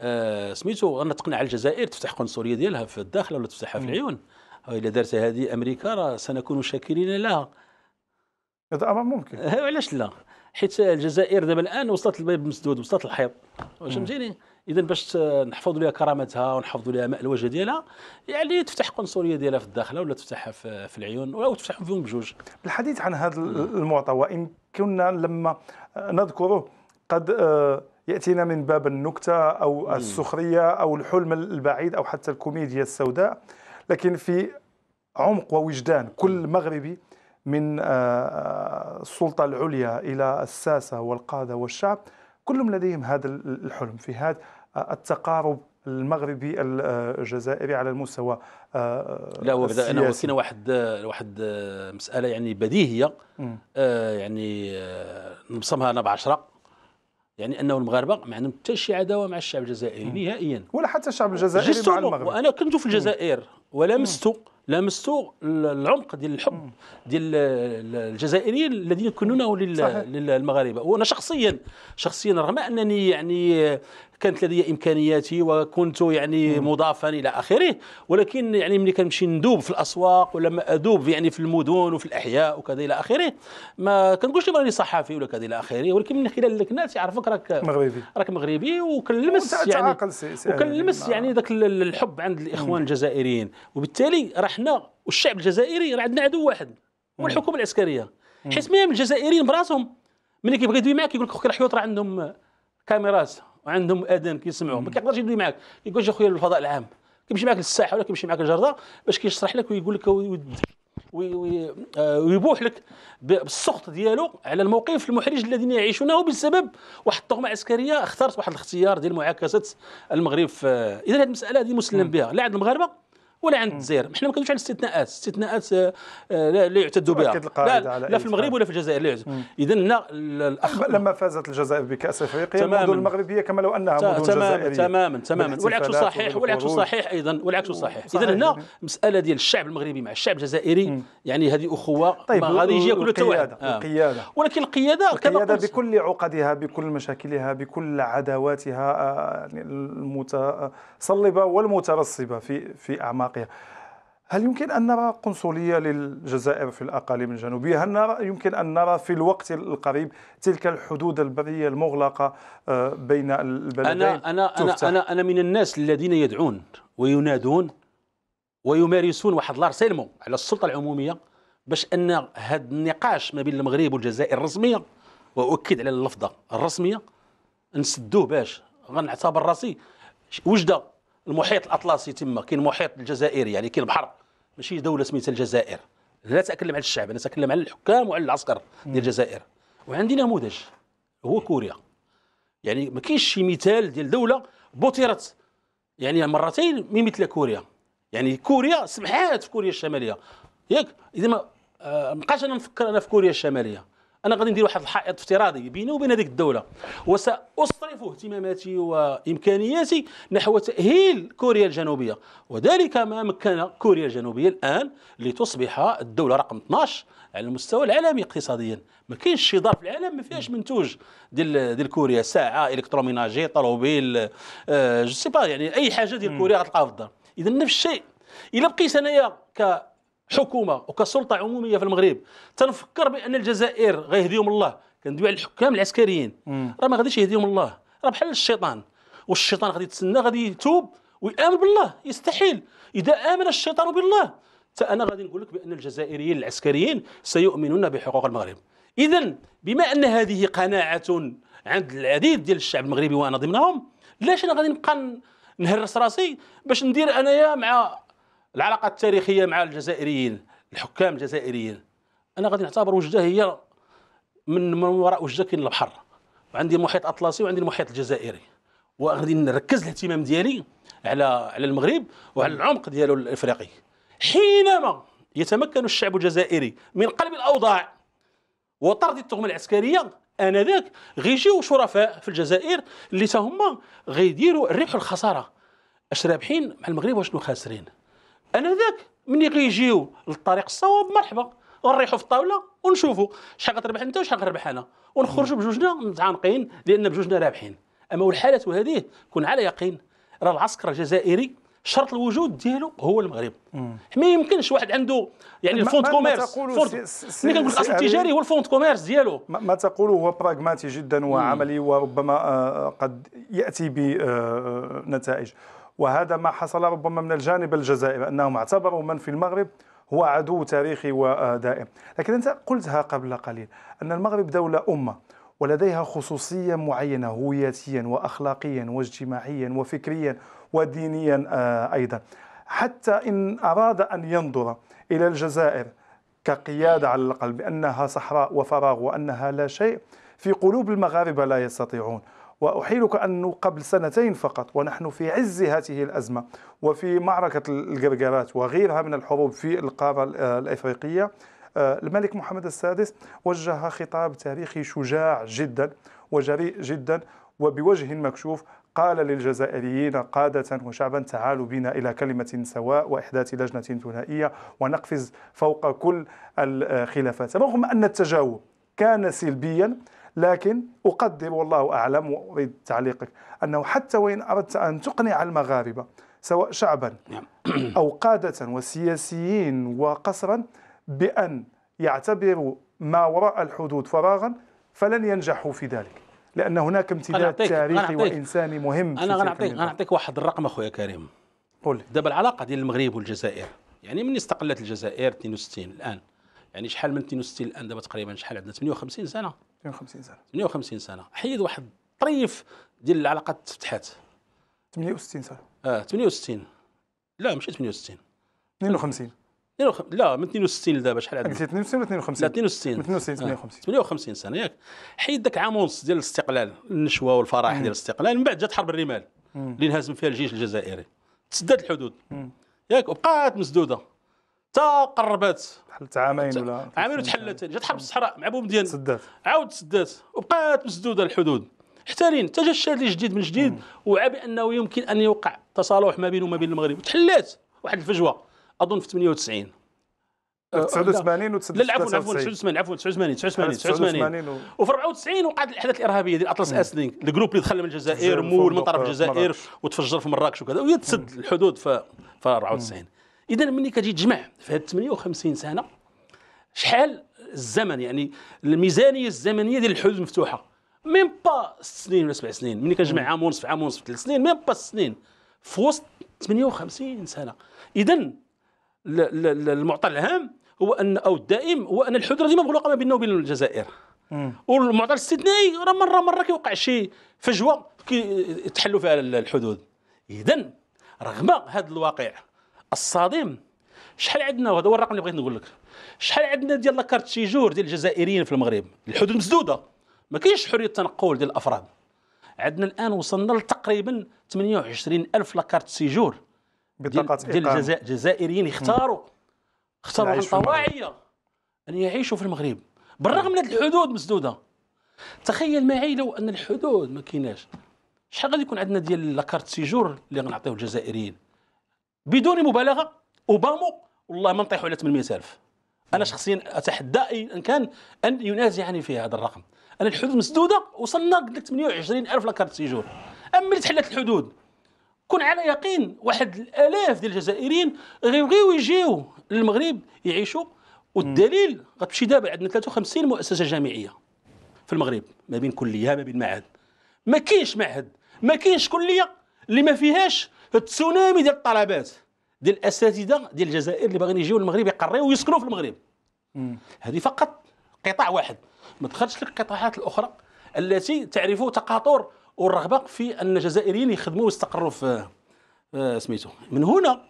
آه، سميتو ان تقنع الجزائر تفتح قنصليه ديالها في الداخل ولا تفتحها في العيون الا دارت هذه امريكا راه سنكون شاكرين لها هذا امر ممكن <laughs> علاش لا حيت الجزائر دابا الان وصلت الباب مسدود وصلت الحيط واش فهمتيني اذا باش نحفظوا لها كرامتها ونحفظوا لها ماء الوجه ديالها يعني تفتح قنصليه ديالها في الداخله ولا تفتحها في, العيون او تفتحهم فيهم بجوج بالحديث عن هذا المعطى
وان كنا لما نذكره قد آه، ياتينا من باب النكته او السخريه او الحلم البعيد او حتى الكوميديا السوداء لكن في عمق ووجدان كل مغربي من آه، آه، السلطه العليا الى الساسه والقاده والشعب كلهم لديهم هذا الحلم في هذا آه، التقارب المغربي آه، الجزائري على المستوى آه،
لا هو انا كاين واحد واحد مساله يعني بديهيه آه يعني نبصمها انا بعشره يعني انه المغاربه ما عندهم حتى شي عداوه مع الشعب الجزائري نهائيا ولا حتى الشعب الجزائري مع المغرب وانا كنت في الجزائر ولمست لامستوا العمق ديال الحب ديال الجزائريين الذين يكنونه للمغاربه وانا شخصيا شخصيا رغم انني يعني كانت لدي امكانياتي وكنت يعني مضافا الى اخره ولكن يعني ملي كنمشي ندوب في الاسواق ولا ادوب يعني في المدن وفي الاحياء وكذا الى اخره ما كنقولش راني صحفي ولا كذا الى اخره ولكن من خلال لك الناس يعرفك راك مغربي راك مغربي وكنلمس يعني وكنلمس يعني ذاك الحب عند الاخوان الجزائريين وبالتالي راح حنا والشعب الجزائري راه عندنا عدو واحد هو الحكومه العسكريه حيت ميم الجزائريين براسهم ملي كيبغي يدوي معاك يقول لك اخويا الحيوط راه عندهم كاميرات وعندهم اذان كيسمعوا ما كيقدرش يدوي معاك يقول اخويا الفضاء العام كيمشي معاك للساحه ولا كيمشي معاك للجرده باش كيشرح لك ويقول لك آه، ويبوح لك بالسخط ديالو على الموقف المحرج الذي يعيشونه بسبب واحد الطغمه عسكريه اختارت واحد الاختيار ديال معاكسه المغرب آه، اذا هذه المساله هذه مسلم بها لا عند المغاربه ولا عند الجزائر حنا ما كندوش على الاستثناءات استثناءات لا يعتد بها لا, لا في المغرب ولا في الجزائر لا اذا هنا الاخ لما فازت الجزائر بكاس افريقيا المدن المغربيه كما لو انها مدن تماما تماما تماما والعكس صحيح والعكس صحيح ايضا والعكس صحيح اذا هنا المساله ديال الشعب المغربي مع الشعب الجزائري يعني هذه اخوه طيب غادي يجي كل القياده القياده آه. ولكن القياده كما القياده
بكل عقدها بكل مشاكلها بكل عداواتها آه، يعني المتصلبه آه، والمترسبه في في اعماق الباقية هل يمكن أن نرى قنصلية للجزائر في الأقاليم الجنوبية؟ هل نرى يمكن أن نرى في الوقت القريب تلك الحدود البرية المغلقة آه، بين البلدين؟ أنا أنا أنا
أنا, أنا من الناس الذين يدعون وينادون ويمارسون واحد لارسيلمون على السلطة العمومية باش أن هذا النقاش ما بين المغرب والجزائر الرسمية وأؤكد على اللفظة الرسمية نسدوه باش غنعتبر راسي وجدة المحيط الاطلسي تما كاين المحيط الجزائري يعني كاين البحر ماشي دوله سميتها الجزائر لا تكلم على الشعب انا تكلم على الحكام وعلى العسكر ديال الجزائر وعندي نموذج هو كوريا يعني ما كاينش شي مثال ديال دوله بطرت يعني مرتين من مثل كوريا يعني كوريا سمحات في كوريا الشماليه ياك اذا ما آه، بقاش انا نفكر انا في كوريا الشماليه انا غادي ندير واحد الحائط افتراضي بيني وبين هذيك الدوله وساصرف اهتماماتي وامكانياتي نحو تاهيل كوريا الجنوبيه وذلك ما مكن كوريا الجنوبيه الان لتصبح الدوله رقم 12 على المستوى العالمي اقتصاديا ما كاينش شي دار في العالم ما فيهاش منتوج ديال ديال كوريا ساعه الكتروميناجي طوموبيل آه، جو سي با يعني اي حاجه ديال كوريا غتلقاها في الدار اذا نفس الشيء الا بقيت انايا ك كحكومه وكسلطه عموميه في المغرب تنفكر بان الجزائر غيهديهم الله كندوي على الحكام العسكريين راه ما غاديش يهديهم الله راه بحال الشيطان والشيطان غادي يتسنى غادي يتوب ويامن بالله يستحيل اذا امن الشيطان بالله أنا غادي نقول لك بان الجزائريين العسكريين سيؤمنون بحقوق المغرب اذا بما ان هذه قناعه عند العديد ديال الشعب المغربي وانا ضمنهم لاش انا غادي نبقى نهرس راسي باش ندير انايا مع العلاقه التاريخيه مع الجزائريين الحكام الجزائريين انا غادي نعتبر وجده هي من من وراء وجده كاين البحر وعندي المحيط الاطلسي وعندي المحيط الجزائري وغادي نركز الاهتمام ديالي على على المغرب وعلى العمق ديالو الافريقي حينما يتمكن الشعب الجزائري من قلب الاوضاع وطرد التهمه العسكريه انذاك غيجيو شرفاء في الجزائر اللي تهما غيديروا الربح والخساره اش رابحين مع المغرب واشنو خاسرين انا ذاك ملي كيجيو للطريق الصواب مرحبا ونريحوا في الطاوله ونشوفوا شحال غتربح انت وشحال غنربح انا ونخرجوا بجوجنا متعانقين لان بجوجنا رابحين اما والحالة هذه كون على يقين راه العسكر الجزائري شرط الوجود ديالو هو المغرب ما يمكنش واحد عنده يعني الفونت كوميرس ملي كنقول الاصل التجاري هو الفونت كوميرس
ديالو ما, ما تقوله هو براغماتي جدا وعملي وربما آه، قد ياتي بنتائج آه، آه، وهذا ما حصل ربما من الجانب الجزائري أنهم اعتبروا من في المغرب هو عدو تاريخي ودائم لكن أنت قلتها قبل قليل أن المغرب دولة أمة ولديها خصوصية معينة هويتيا وأخلاقيا واجتماعيا وفكريا ودينيا آه، أيضا حتى إن أراد أن ينظر إلى الجزائر كقيادة على الأقل بأنها صحراء وفراغ وأنها لا شيء في قلوب المغاربة لا يستطيعون وأحيلك أنه قبل سنتين فقط ونحن في عز هذه الأزمة وفي معركة القرقرات وغيرها من الحروب في القارة الأفريقية آه، الملك محمد السادس وجه خطاب تاريخي شجاع جدا وجريء جدا وبوجه مكشوف قال للجزائريين قادة وشعبا تعالوا بنا إلى كلمة سواء وإحداث لجنة ثنائية ونقفز فوق كل الخلافات رغم أن التجاوب كان سلبيا لكن أقدر والله أعلم وأريد تعليقك أنه حتى وإن أردت أن تقنع المغاربة سواء شعبا نعم. <clears throat> أو قادة وسياسيين وقصرا بأن يعتبروا ما وراء الحدود فراغا فلن ينجحوا في ذلك لأن هناك امتداد تاريخي وإنساني مهم أنا غنعطيك غنعطيك
واحد الرقم أخويا كريم قول دابا العلاقة ديال المغرب والجزائر يعني من استقلت الجزائر 62 الآن يعني شحال من 62 الآن دابا تقريبا شحال عندنا 58 سنة 52 سنه 58 سنه حيد واحد طريف ديال العلاقات تفتحات
68 سنه
اه 68 لا ماشي 68 52 لا من 62 لدابا شحال عندك 62 ولا 52 لا 52 52 58 58 سنه ياك حيد ذاك عام ونص ديال الاستقلال النشوه والفرح ديال الاستقلال من بعد جات حرب الرمال اللي انهزم فيها الجيش الجزائري تسدات الحدود ياك وبقات مسدوده تا قربات حلت عامين ولا عامين وتحلت ثاني جات حرب الصحراء مع بوم ديال سدات عاود سدات وبقات مسدوده الحدود حتى لين حتى جا الشادي جديد من جديد وعى بانه يمكن ان يوقع تصالح ما بينه وما بين المغرب وتحلات واحد الفجوه اظن في 98 89 و 89 لا عفوا عفوا 89 عفوا 89 89 89 وفي 94 وقعت الاحداث الارهابيه ديال اطلس اسلينغ الجروب اللي دخل من الجزائر مول من طرف الجزائر وتفجر في مراكش وكذا وهي تسد الحدود في 94 اذا ملي كتجي تجمع في هاد 58 سنه شحال الزمن يعني الميزانيه الزمنيه ديال الحوز مفتوحه ميم با ست سنين ولا سبع سنين ملي كنجمع عام ونصف عام ونصف ثلاث سنين ميم با ست سنين في وسط 58 سنه اذا المعطى العام هو ان او الدائم هو ان الحدود ديما مغلوقه ما بيننا وبين الجزائر والمعطى الاستثنائي راه مره مره كيوقع شي فجوه كيتحلوا فيها الحدود اذا رغم هذا الواقع الصادم شحال عندنا وهذا هو الرقم اللي بغيت نقول لك شحال عندنا ديال لاكارت سيجور ديال الجزائريين في المغرب الحدود مسدوده ما كاينش حريه التنقل ديال الافراد عندنا الان وصلنا لتقريبا 28 الف لاكارت سيجور بطاقه ديال الجزائريين يختاروا اختاروا طواعيه ان يعيشوا في المغرب بالرغم من هذه الحدود مسدوده تخيل معي لو ان الحدود ما كايناش شحال غادي يكون عندنا ديال لاكارت سيجور اللي غنعطيو الجزائريين بدون مبالغه اوباما والله ما نطيحوا على 800000 انا شخصيا اتحدى ان كان ان ينازعني في هذا الرقم انا الحدود مسدوده وصلنا قلت لك 28000 لاكارت سيجور اما اللي تحلت الحدود كن على يقين واحد الالاف ديال الجزائريين غيبغيو يجيو للمغرب يعيشوا والدليل غتمشي دابا عندنا 53 مؤسسه جامعيه في المغرب ما بين كليه ما بين معهد ما كاينش معهد ما كاينش كليه اللي ما فيهاش التسونامي ديال الطلبات ديال الاساتذه ديال الجزائر اللي باغيين يجيو للمغرب يقريو ويسكنوا في المغرب هذه فقط قطاع واحد ما دخلتش القطاعات الاخرى التي تعرف تقاطر والرغبه في ان الجزائريين يخدموا ويستقروا في آه، سميتو من هنا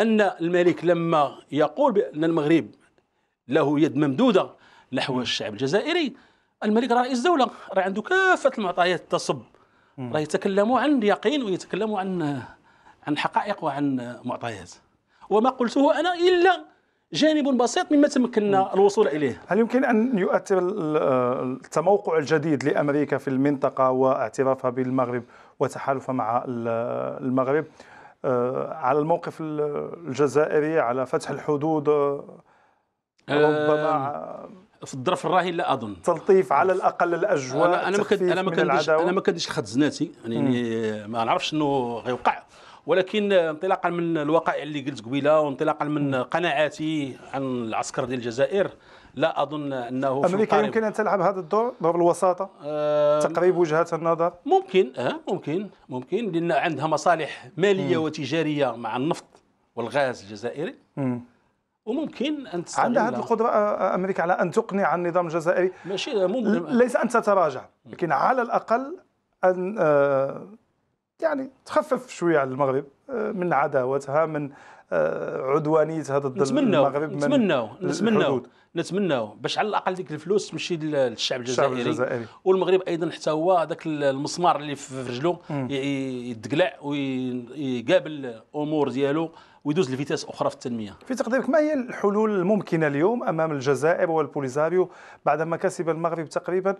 ان الملك لما يقول بان المغرب له يد ممدوده نحو الشعب الجزائري الملك رئيس دوله راه عنده كافه المعطيات تصب راه يتكلموا عن يقين ويتكلموا عن عن حقائق وعن معطيات وما قلته أنا إلا جانب بسيط مما تمكنا الوصول اليه. هل يمكن ان يؤثر
التموقع الجديد لامريكا في المنطقه واعترافها بالمغرب وتحالفها مع المغرب آه، على الموقف الجزائري على فتح الحدود آه،
ربما آه، في الظرف الراهن لا اظن
تلطيف على الاقل الاجواء انا ما انا ما كنديش انا ما
كنديش خط زناتي يعني ما نعرفش شنو غيوقع ولكن انطلاقا من الوقائع اللي قلت قبيله وانطلاقا من قناعاتي عن العسكر ديال الجزائر لا اظن انه امريكا يمكن ان تلعب هذا الدور دور الوساطه أه تقريب وجهات النظر ممكن اه ممكن ممكن لان عندها مصالح ماليه مم. وتجاريه مع النفط والغاز الجزائري مم.
وممكن ان تستغل عندها هذه القدره آه، آه، امريكا على ان تقنع النظام الجزائري ماشي ممكن ليس ان تتراجع لكن على الاقل ان آه، يعني تخفف شويه على المغرب آه، من عداوتها من آه، عدوانيتها ضد المغرب نتمنوا نتمنوا
نتمناو باش على الاقل ديك الفلوس تمشي للشعب الجزائري, الجزائري والمغرب ايضا حتى هو هذاك المسمار اللي في رجلو يدقلع ويقابل الامور ديالو ويدوز لفيتاس اخرى في التنميه. في
تقديرك ما هي الحلول الممكنه اليوم امام الجزائر والبوليزاريو بعدما كسب المغرب تقريبا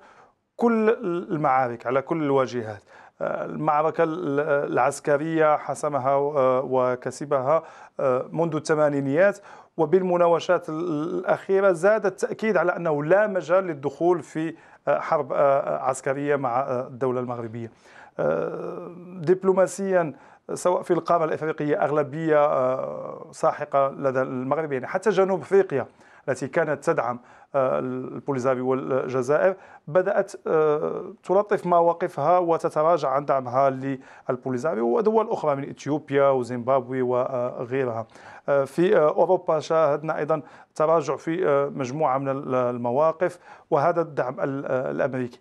كل المعارك على كل الواجهات المعركة العسكرية حسمها آه، وكسبها آه، منذ الثمانينيات وبالمناوشات الأخيرة زاد التأكيد على أنه لا مجال للدخول في آه، حرب عسكرية مع الدولة المغربية دبلوماسيا سواء في القارة الإفريقية أغلبية ساحقة لدى المغرب يعني حتى جنوب أفريقيا التي كانت تدعم البوليزافيو والجزائر بدأت آه، تلطف مواقفها وتتراجع عن دعمها للبوليزافيو ودول أخرى من إثيوبيا وزيمبابوي وغيرها آه، في آه، أوروبا شاهدنا أيضا تراجع في مجموعة من المواقف وهذا الدعم الأمريكي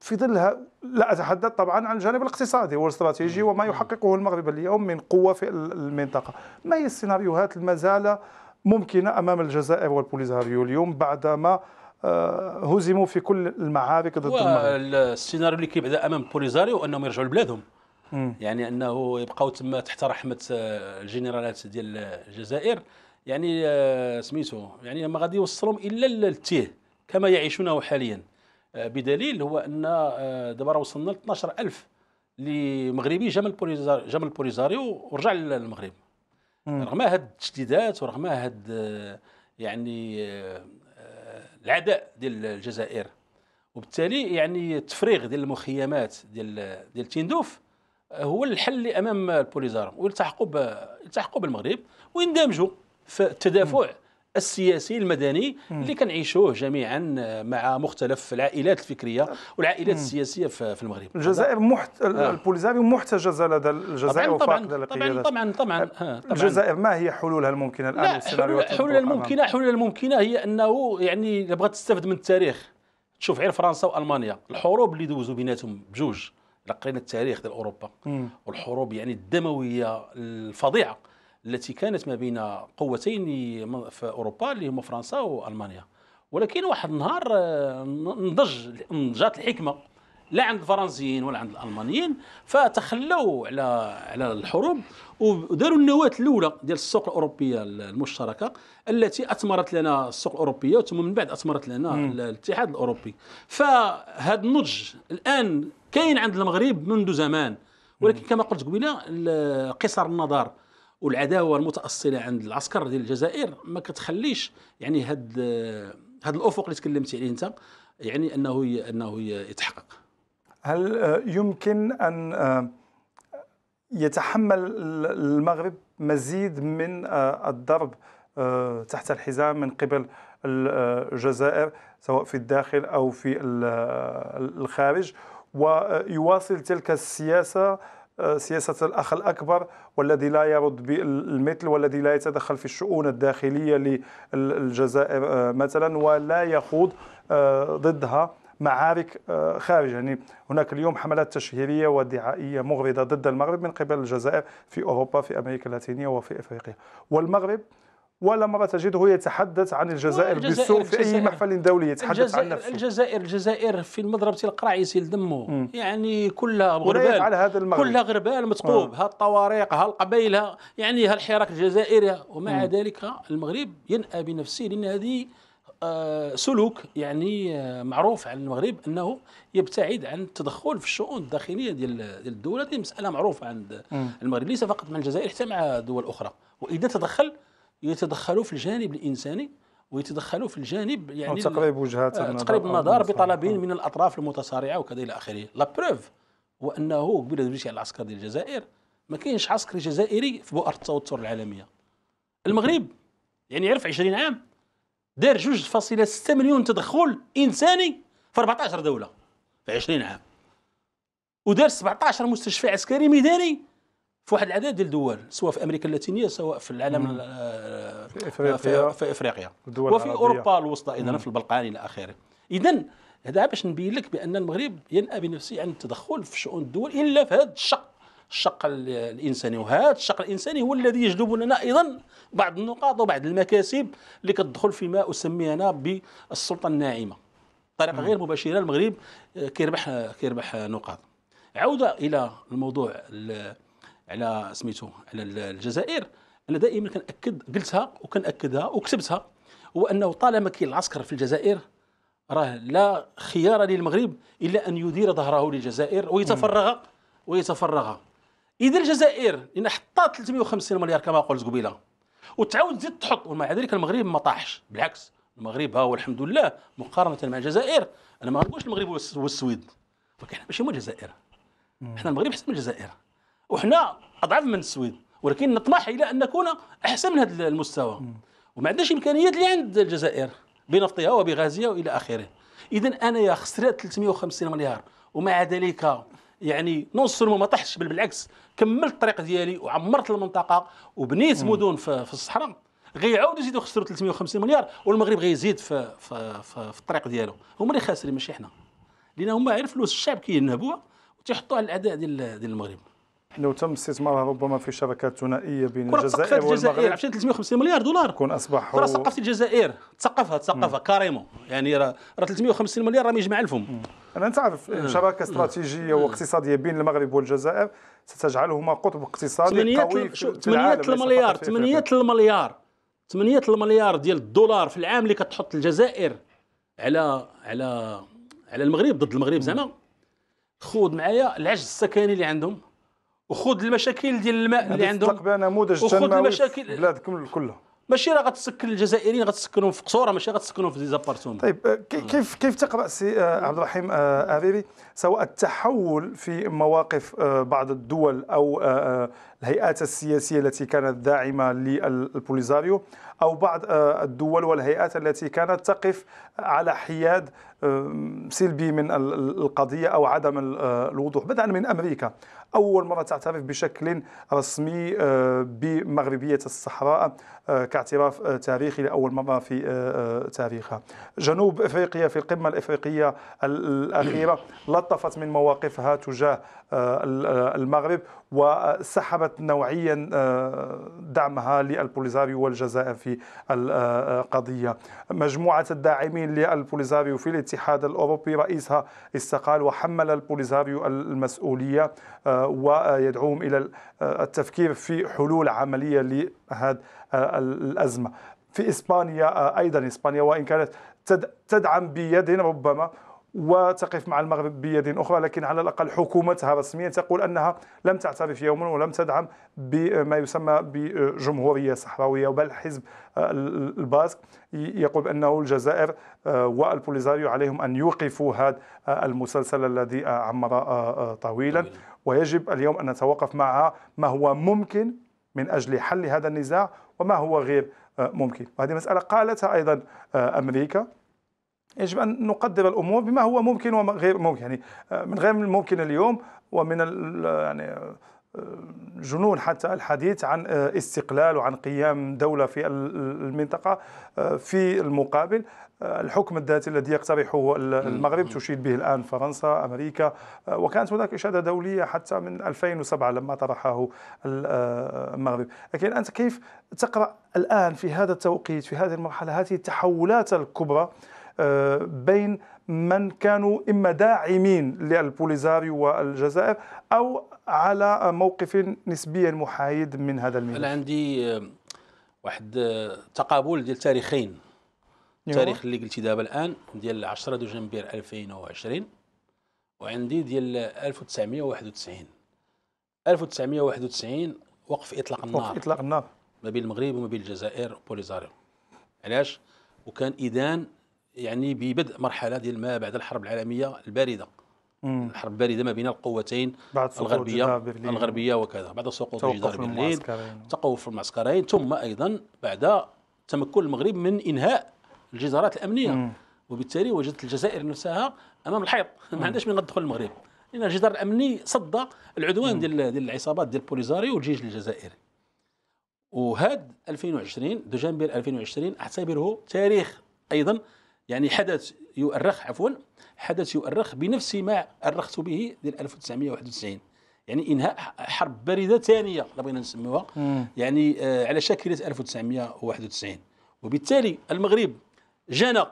في ظلها لا اتحدث طبعا عن الجانب الاقتصادي والاستراتيجي وما يحققه المغرب اليوم من قوه في المنطقه ما هي السيناريوهات المزاله ممكنة أمام الجزائر والبوليزاريو اليوم بعدما آه، هزموا في كل المعارك ضد المغرب
السيناريو اللي كيبدا امام بوليزاريو انهم يرجعوا لبلادهم يعني انه يبقاو تما تحت رحمه آه، الجنرالات ديال الجزائر يعني آه، سميتو يعني ما غادي يوصلهم الا للتيه كما يعيشونه حاليا بدليل هو ان دابا راه وصلنا ل 12000 اللي مغربي جا من البوليزاريو ورجع للمغرب رغم هاد التشديدات ورغم هاد آه، يعني آه، العداء ديال الجزائر وبالتالي يعني التفريغ ديال المخيمات ديال ديال تندوف آه، هو الحل اللي امام البوليزارو والتحقوا التحقوا بالمغرب ويندمجوا في التدافع السياسي المدني مم. اللي كنعيشوه جميعا آه، مع مختلف العائلات الفكريه والعائلات مم. السياسيه في المغرب الجزائر
محت... آه. البوليزاري محتجزه لدى الجزائر طبعا طبعا طبعا طبعا,
آه، طبعا. طبعا. الجزائر ما هي حلولها الممكنه
الان السيناريوهات الحلول نعم. الممكنه
الحلول الممكنه هي انه يعني الا بغات تستفد من التاريخ تشوف غير فرنسا والمانيا الحروب اللي دوزوا بيناتهم بجوج لقينا التاريخ ديال اوروبا مم. والحروب يعني الدمويه الفظيعه التي كانت ما بين قوتين في اوروبا اللي هما فرنسا والمانيا ولكن واحد النهار آه، نضج نضجات الحكمه لا عند الفرنسيين ولا عند الالمانيين فتخلوا على على الحروب وداروا النواه الاولى ديال السوق الاوروبيه المشتركه التي اثمرت لنا السوق الاوروبيه ثم من بعد اثمرت لنا مم. الاتحاد الاوروبي فهذا النضج الان كاين عند المغرب منذ زمان ولكن كما قلت قبيله قصر النظر والعداوه المتاصله عند العسكر ديال الجزائر ما كتخليش يعني هاد هاد الافق اللي تكلمت عليه انت يعني انه انه يتحقق
هل آه، يمكن ان آه، يتحمل المغرب مزيد من آه، الضرب تحت الحزام من قبل الجزائر سواء في الداخل او في الخارج ويواصل تلك السياسه آه، سياسة الأخ الأكبر والذي لا يرد بالمثل والذي لا يتدخل في الشؤون الداخلية للجزائر آه، مثلا ولا يخوض آه، ضدها معارك خارج يعني هناك اليوم حملات تشهيريه ودعائيه مغرضه ضد المغرب من قبل الجزائر في اوروبا في امريكا اللاتينيه وفي افريقيا والمغرب ولا مرة تجده يتحدث عن الجزائر بالسوء في أي محفل دولي يتحدث الجزائر عن نفسه
الجزائر الجزائر في المضرب تلقى يسيل دمه يعني كلها غربال على هذا كلها غربال مثقوب ها الطواريق ها القبيله يعني ها الحراك الجزائري ومع م. ذلك المغرب ينأى بنفسه لأن هذه آه، سلوك يعني آه، معروف عن المغرب انه يبتعد عن التدخل في الشؤون الداخليه ديال الدوله هذه مساله معروفه عند المغرب ليس فقط مع الجزائر حتى مع دول اخرى واذا تدخل يتدخلوا في الجانب الانساني ويتدخلوا في الجانب يعني تقريب وجهات آه، النظر تقريب النظر بطلبين نعم. من الاطراف المتصارعه وكذا الى اخره لا بروف هو انه قبل على العسكر ديال الجزائر ما كاينش عسكري جزائري في بؤره التوتر العالميه المغرب يعني عرف 20 عام دار 2.6 مليون تدخل انساني في 14 دوله في 20 عام ودار 17 مستشفى عسكري ميداني في واحد العدد ديال الدول سواء في امريكا اللاتينيه سواء في العالم آه، في افريقيا في, إفريقيا. افريقيا وفي اوروبا الوسطى اذا في البلقان الى اخره اذا هذا باش نبين لك بان المغرب ينأى بنفسه عن التدخل في شؤون الدول الا في هذا الشق الشق الانساني وهذا الشق الانساني هو الذي يجلب لنا ايضا بعض النقاط وبعض المكاسب اللي كتدخل فيما اسمي انا بالسلطه الناعمه بطريقه غير مباشره المغرب آه، كيربح كيربح نقاط عوده الى الموضوع على سميتو على الجزائر انا دائما كناكد قلتها وكناكدها وكتبتها هو انه طالما كاين العسكر في الجزائر راه لا خيار للمغرب الا ان يدير ظهره للجزائر ويتفرغ ويتفرغ اذا الجزائر لان حطات 350 مليار كما قلت قبيله وتعاود تزيد تحط ومع ذلك المغرب ما طاحش بالعكس المغرب ها هو الحمد لله مقارنه مع الجزائر انا ما نقولش المغرب هو السويد ولكن حنا ماشي هو الجزائر حنا المغرب احسن من الجزائر وحنا اضعف من السويد ولكن نطمح الى ان نكون احسن من هذا المستوى وما عندناش امكانيات اللي عند الجزائر بنفطها وبغازها والى اخره اذا انا يا خسرت 350 مليار ومع ذلك يعني نص ما طحتش بل بالعكس كملت الطريق ديالي وعمرت المنطقه وبنيت مدن في, في الصحراء غيعاودوا يزيدوا يخسروا 350 مليار والمغرب غيزيد في, في, في, في الطريق ديالو هما اللي خاسرين ماشي حنا لان هما عرفوا فلوس الشعب كينهبوها وتيحطوها على الاعداء ديال المغرب
لو تم استثمارها ربما في شبكات ثنائيه بين كرة الجزائر والمغرب الجزائر
350 مليار دولار كون اصبح راه ثقافه الجزائر تثقفها تثقفها كاريمون يعني راه 350 مليار راه ما يجمع الفم انا تعرف آه. شراكه استراتيجيه آه.
واقتصاديه بين المغرب والجزائر ستجعلهما قطب اقتصادي قوي في 8 المليار 8
المليار 8 المليار ديال الدولار في العام اللي كتحط الجزائر على على على المغرب ضد المغرب زعما خوض معايا العجز السكني اللي عندهم وخذ المشاكل ديال الماء اللي عندهم تطلق بها نموذج تنموي في
بلادكم كلها
ماشي راه غتسكن الجزائريين غتسكنهم في قصوره ماشي غتسكنهم في ديزابارتمون طيب آه، آه. كيف كيف تقرا سي
آه، عبد الرحيم عفيفي سواء التحول في مواقف بعض الدول او الهيئات السياسية التي كانت داعمة للبوليزاريو أو بعض آه، الدول والهيئات التي كانت تقف على حياد سلبي من القضية أو عدم آه، الوضوح بدءا من أمريكا أول مرة تعترف بشكل رسمي آه، بمغربية الصحراء كاعتراف تاريخي لأول مرة في تاريخها جنوب أفريقيا في القمة الأفريقية الأخيرة لطفت من مواقفها تجاه آه، آه، المغرب وسحبت نوعيا آه، دعمها للبوليزاريو والجزائر في القضية مجموعة الداعمين للبوليزاريو في الاتحاد الأوروبي رئيسها استقال وحمل البوليزاريو المسؤولية ويدعوهم إلى التفكير في حلول عملية لهذه الأزمة في إسبانيا أيضا إسبانيا وإن كانت تدعم بيد ربما وتقف مع المغرب بيد أخرى لكن على الأقل حكومتها رسميا تقول أنها لم تعترف يوما ولم تدعم بما يسمى بجمهورية صحراوية بل حزب الباسك يقول بأنه الجزائر والبوليزاريو عليهم أن يوقفوا هذا المسلسل الذي عمر طويلا ويجب اليوم أن نتوقف مع ما هو ممكن من أجل حل هذا النزاع وما هو غير ممكن وهذه مسألة قالتها أيضا أمريكا يجب أن نقدر الأمور بما هو ممكن وغير ممكن يعني آه، من غير الممكن اليوم ومن يعني آه، جنون حتى الحديث عن آه، استقلال وعن قيام دولة في المنطقة في المقابل الحكم الذاتي الذي يقترحه المغرب تشيد به الآن فرنسا أمريكا وكانت هناك إشادة دولية حتى من 2007 لما طرحه المغرب لكن أنت كيف تقرأ الآن في هذا التوقيت في هذه المرحلة هذه التحولات الكبرى آه، بين من كانوا إما داعمين للبوليزاريو والجزائر أو على موقف نسبيا محايد من هذا الميلان أنا
عندي آه، واحد آه، تقابل ديال تاريخين التاريخ أيوه. اللي قلتي دابا الان ديال 10 دجنبير 2020 وعندي ديال 1991 1991 وقف اطلاق النار وقف اطلاق النار ما بين المغرب وما بين الجزائر وبوليزاريو علاش وكان اذان يعني ببدء مرحله ديال ما بعد الحرب العالميه البارده مم. الحرب البارده ما بين القوتين بعد الغربيه الغربيه وكذا بعد سقوط جدار برلين تقوف المعسكرين ثم ايضا بعد تمكن المغرب من انهاء الجدارات الامنيه مم. وبالتالي وجدت الجزائر نفسها امام الحيط ما عندهاش من تدخل المغرب لان الجدار الامني صد العدوان ديال ديال العصابات ديال بوليزاري والجيش الجزائري وهاد 2020 دجنبر 2020 اعتبره تاريخ ايضا يعني حدث يؤرخ عفوا حدث يؤرخ بنفس ما أرخت به ديال 1991 يعني انهاء حرب بارده ثانيه بغينا نسميوها يعني آه على شاكله 1991 وبالتالي المغرب جنى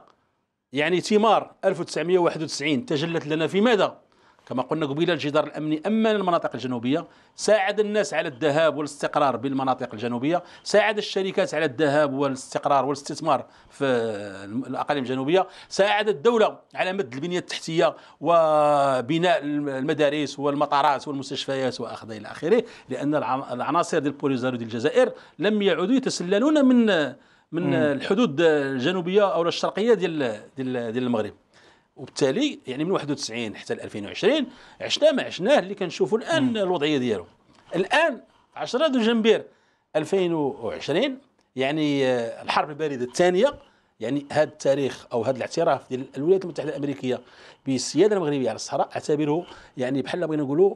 يعني ثمار 1991 تجلت لنا في ماذا؟ كما قلنا قبيل الجدار الأمني أمن المناطق الجنوبية ساعد الناس على الذهاب والاستقرار بالمناطق الجنوبية ساعد الشركات على الذهاب والاستقرار والاستثمار في الأقاليم الجنوبية ساعد الدولة على مد البنية التحتية وبناء المدارس والمطارات والمستشفيات وأخذ إلى آخره لأن العناصر ديال البوليزاريو ديال الجزائر لم يعودوا يتسللون من من الحدود الجنوبيه او الشرقيه ديال ديال المغرب وبالتالي يعني من 91 حتى 2020 عشنا ما عشناه اللي كنشوفوا الان الوضعيه ديالو الان 10 دجنبير 2020 يعني آه، الحرب البارده الثانيه يعني هذا التاريخ او هذا الاعتراف ديال الولايات المتحده الامريكيه بالسياده المغربيه على الصحراء اعتبره يعني بحال بغينا نقولوا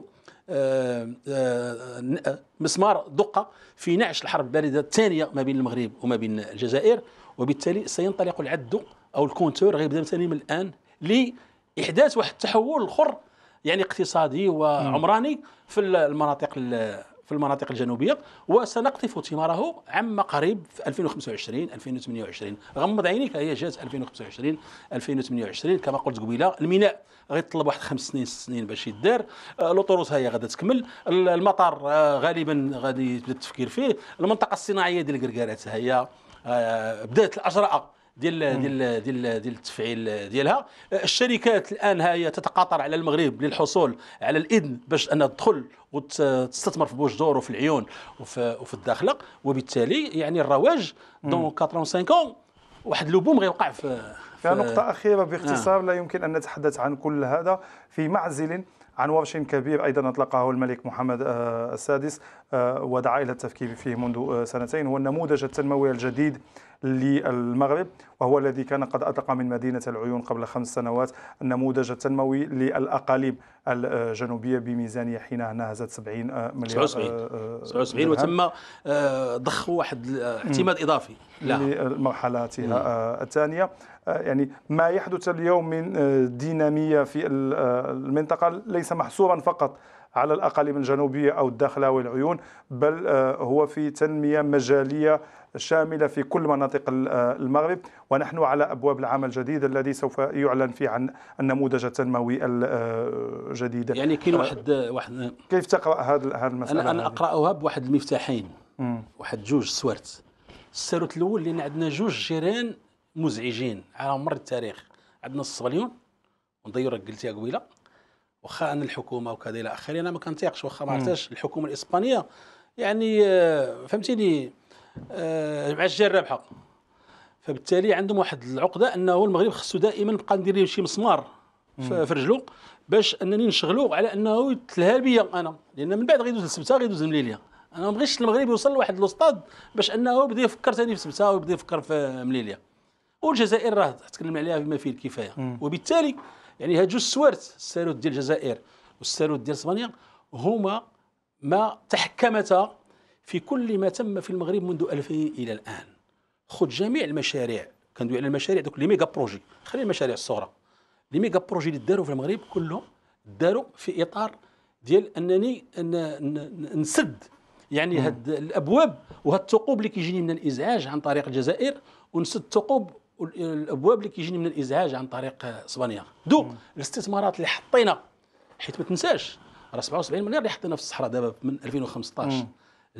آه، آه، مسمار دقه في نعش الحرب البارده الثانيه ما بين المغرب وما بين الجزائر وبالتالي سينطلق العد او الكونتور غيبدا ثاني من الان لاحداث واحد التحول اخر يعني اقتصادي وعمراني في المناطق في المناطق الجنوبيه وسنقطف ثماره عما قريب في 2025 2028 غمض عينيك هي جات 2025 2028 كما قلت قبيله الميناء غيطلب واحد خمس سنين ست سنين باش يدار آه، لوطوروس هي غادا تكمل المطار آه، غالبا غادي يبدا التفكير فيه المنطقه الصناعيه ديال الكركارات هي آه، بدات الاجراءات ديال ديال ديال ديال التفعيل ديالها أه، الشركات الان هي تتقاطر على المغرب للحصول على الاذن باش انها تدخل وتستثمر في بوجدور وفي العيون وفي, وفي الداخله وبالتالي يعني الرواج دون 45 واحد لوبوم غيوقع في في نقطة
أخيرة باختصار آه. لا يمكن أن نتحدث عن كل هذا في معزل عن ورش كبير أيضا أطلقه الملك محمد آه، السادس ودعا إلى التفكير فيه منذ سنتين هو النموذج التنموي الجديد للمغرب وهو الذي كان قد أطلق من مدينة العيون قبل خمس سنوات النموذج التنموي للأقاليم الجنوبية بميزانية حينها نهزت 70 مليار 77 آه، آه، وتم
آه، ضخ واحد اعتماد إضافي
لمرحلاتها الثانية يعني ما يحدث اليوم من دينامية في المنطقة ليس محصورا فقط على الأقاليم الجنوبية أو الداخلة والعيون بل هو في تنمية مجالية شاملة في كل مناطق آه، المغرب ونحن على أبواب العام الجديد الذي سوف يعلن فيه عن النموذج التنموي آه، الجديد يعني كاين آه، واحد
واحد كيف تقرأ هذا المسألة أنا, أنا أقرأها بواحد المفتاحين مم. واحد جوج سوارت الساروت الأول لأن عندنا جوج جيران مزعجين على مر التاريخ عندنا الصبليون ونضيو راك قلتيها قبيله واخا ان الحكومه وكذا الى اخره انا ما كنتيقش واخا ما عرفتش الحكومه الاسبانيه يعني فهمتيني آه، مع الجير الرابحه فبالتالي عندهم واحد العقده انه المغرب خصو دائما نبقى ندير شي مسمار في رجلو باش انني نشغلو على انه يتلهى بيا انا لان من بعد غيدوز السبته غيدوز المليليه انا ما بغيتش المغرب يوصل لواحد الاستاد باش انه بدا يفكر ثاني في سبته ويبدا يفكر في مليليه والجزائر راه تكلم عليها بما فيه الكفايه مم. وبالتالي يعني هاد جوج السوارت الساروت ديال الجزائر والساروت ديال اسبانيا هما ما تحكمتا في كل ما تم في المغرب منذ 2000 الى الان خذ جميع المشاريع كندوي على المشاريع دوك لي ميغا بروجي خلي المشاريع الصغرى لي ميغا بروجي اللي داروا في المغرب كلهم داروا في اطار ديال انني أن نسد يعني هاد الابواب وهاد الثقوب اللي كيجيني من الازعاج عن طريق الجزائر ونسد الثقوب الابواب اللي كيجيني من الازعاج عن طريق اسبانيا دو الاستثمارات اللي حطينا حيت ما تنساش راه 77 مليار اللي حطينا في الصحراء دابا من 2015 مم.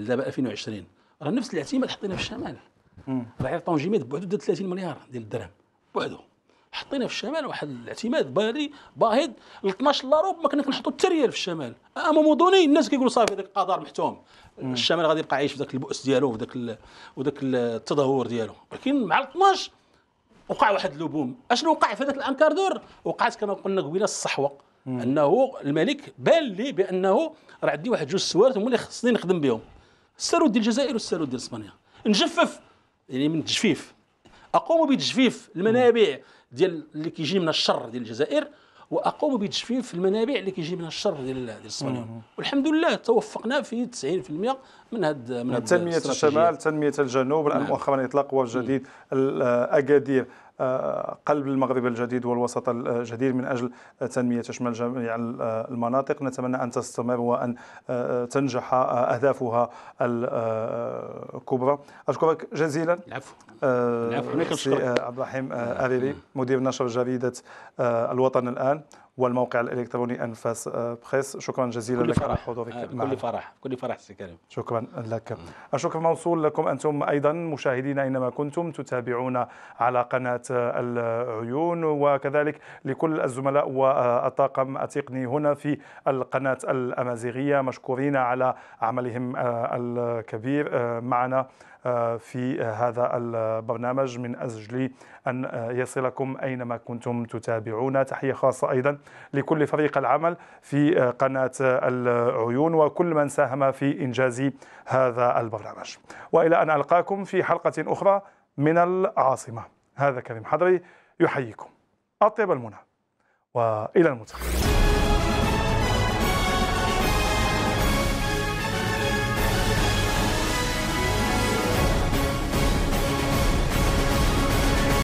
دابا 2020 راه نفس الاعتماد حطينا في الشمال راه طنجي طونجيميت بوحدو 30 مليار ديال الدرهم بوحدو حطينا في الشمال واحد الاعتماد بالي باهظ ل 12 لاروب ما كنا كنحطوا حتى ريال في الشمال اما مدني الناس كيقولوا صافي داك القدر محتوم الشمال غادي يبقى عايش في ذاك البؤس ديالو وذاك وذاك التدهور ديالو ولكن مع ال 12 وقع واحد اللبوم اشنو وقع في هذاك الانكاردور وقعت كما قلنا قبيله الصحوه انه الملك بان لي بانه راه عندي واحد جوج سوارت هما اللي خصني نخدم بهم السارود ديال الجزائر والسارود ديال اسبانيا نجفف يعني من التجفيف اقوم بتجفيف المنابع ديال اللي كيجي من الشر ديال الجزائر واقوم بتجفيف المنابع اللي كيجي من الشر ديال ديال اسبانيا والحمد لله توفقنا في 90% من هاد من تنميه الشمال
تنميه الجنوب الان نعم. مؤخرا اطلاق وجه جديد اكادير قلب المغرب الجديد والوسط الجديد من أجل تنمية تشمل جميع المناطق نتمنى أن تستمر وأن تنجح أهدافها الكبرى أشكرك جزيلا العفو آه، العفو عبد الرحيم آه، آه. أريري مدير نشر جريدة الوطن الآن والموقع الالكتروني انفاس آه، بريس شكرا جزيلا لك فرح. على حضورك آه كل فرح
كل فرح سي كريم
شكرا لك الشكر موصول لكم انتم ايضا مشاهدينا اينما كنتم تتابعون على قناه آه، العيون وكذلك لكل الزملاء والطاقم التقني هنا في القناه الامازيغيه مشكورين على عملهم آه، الكبير معنا آه، في هذا البرنامج من أجل أن آه، يصلكم أينما كنتم تتابعون تحية خاصة أيضا لكل فريق العمل في آه، قناة العيون وكل من ساهم في إنجاز هذا البرنامج وإلى أن ألقاكم في حلقة أخرى من العاصمة هذا كريم حضري يحييكم أطيب المنى وإلى الملتقى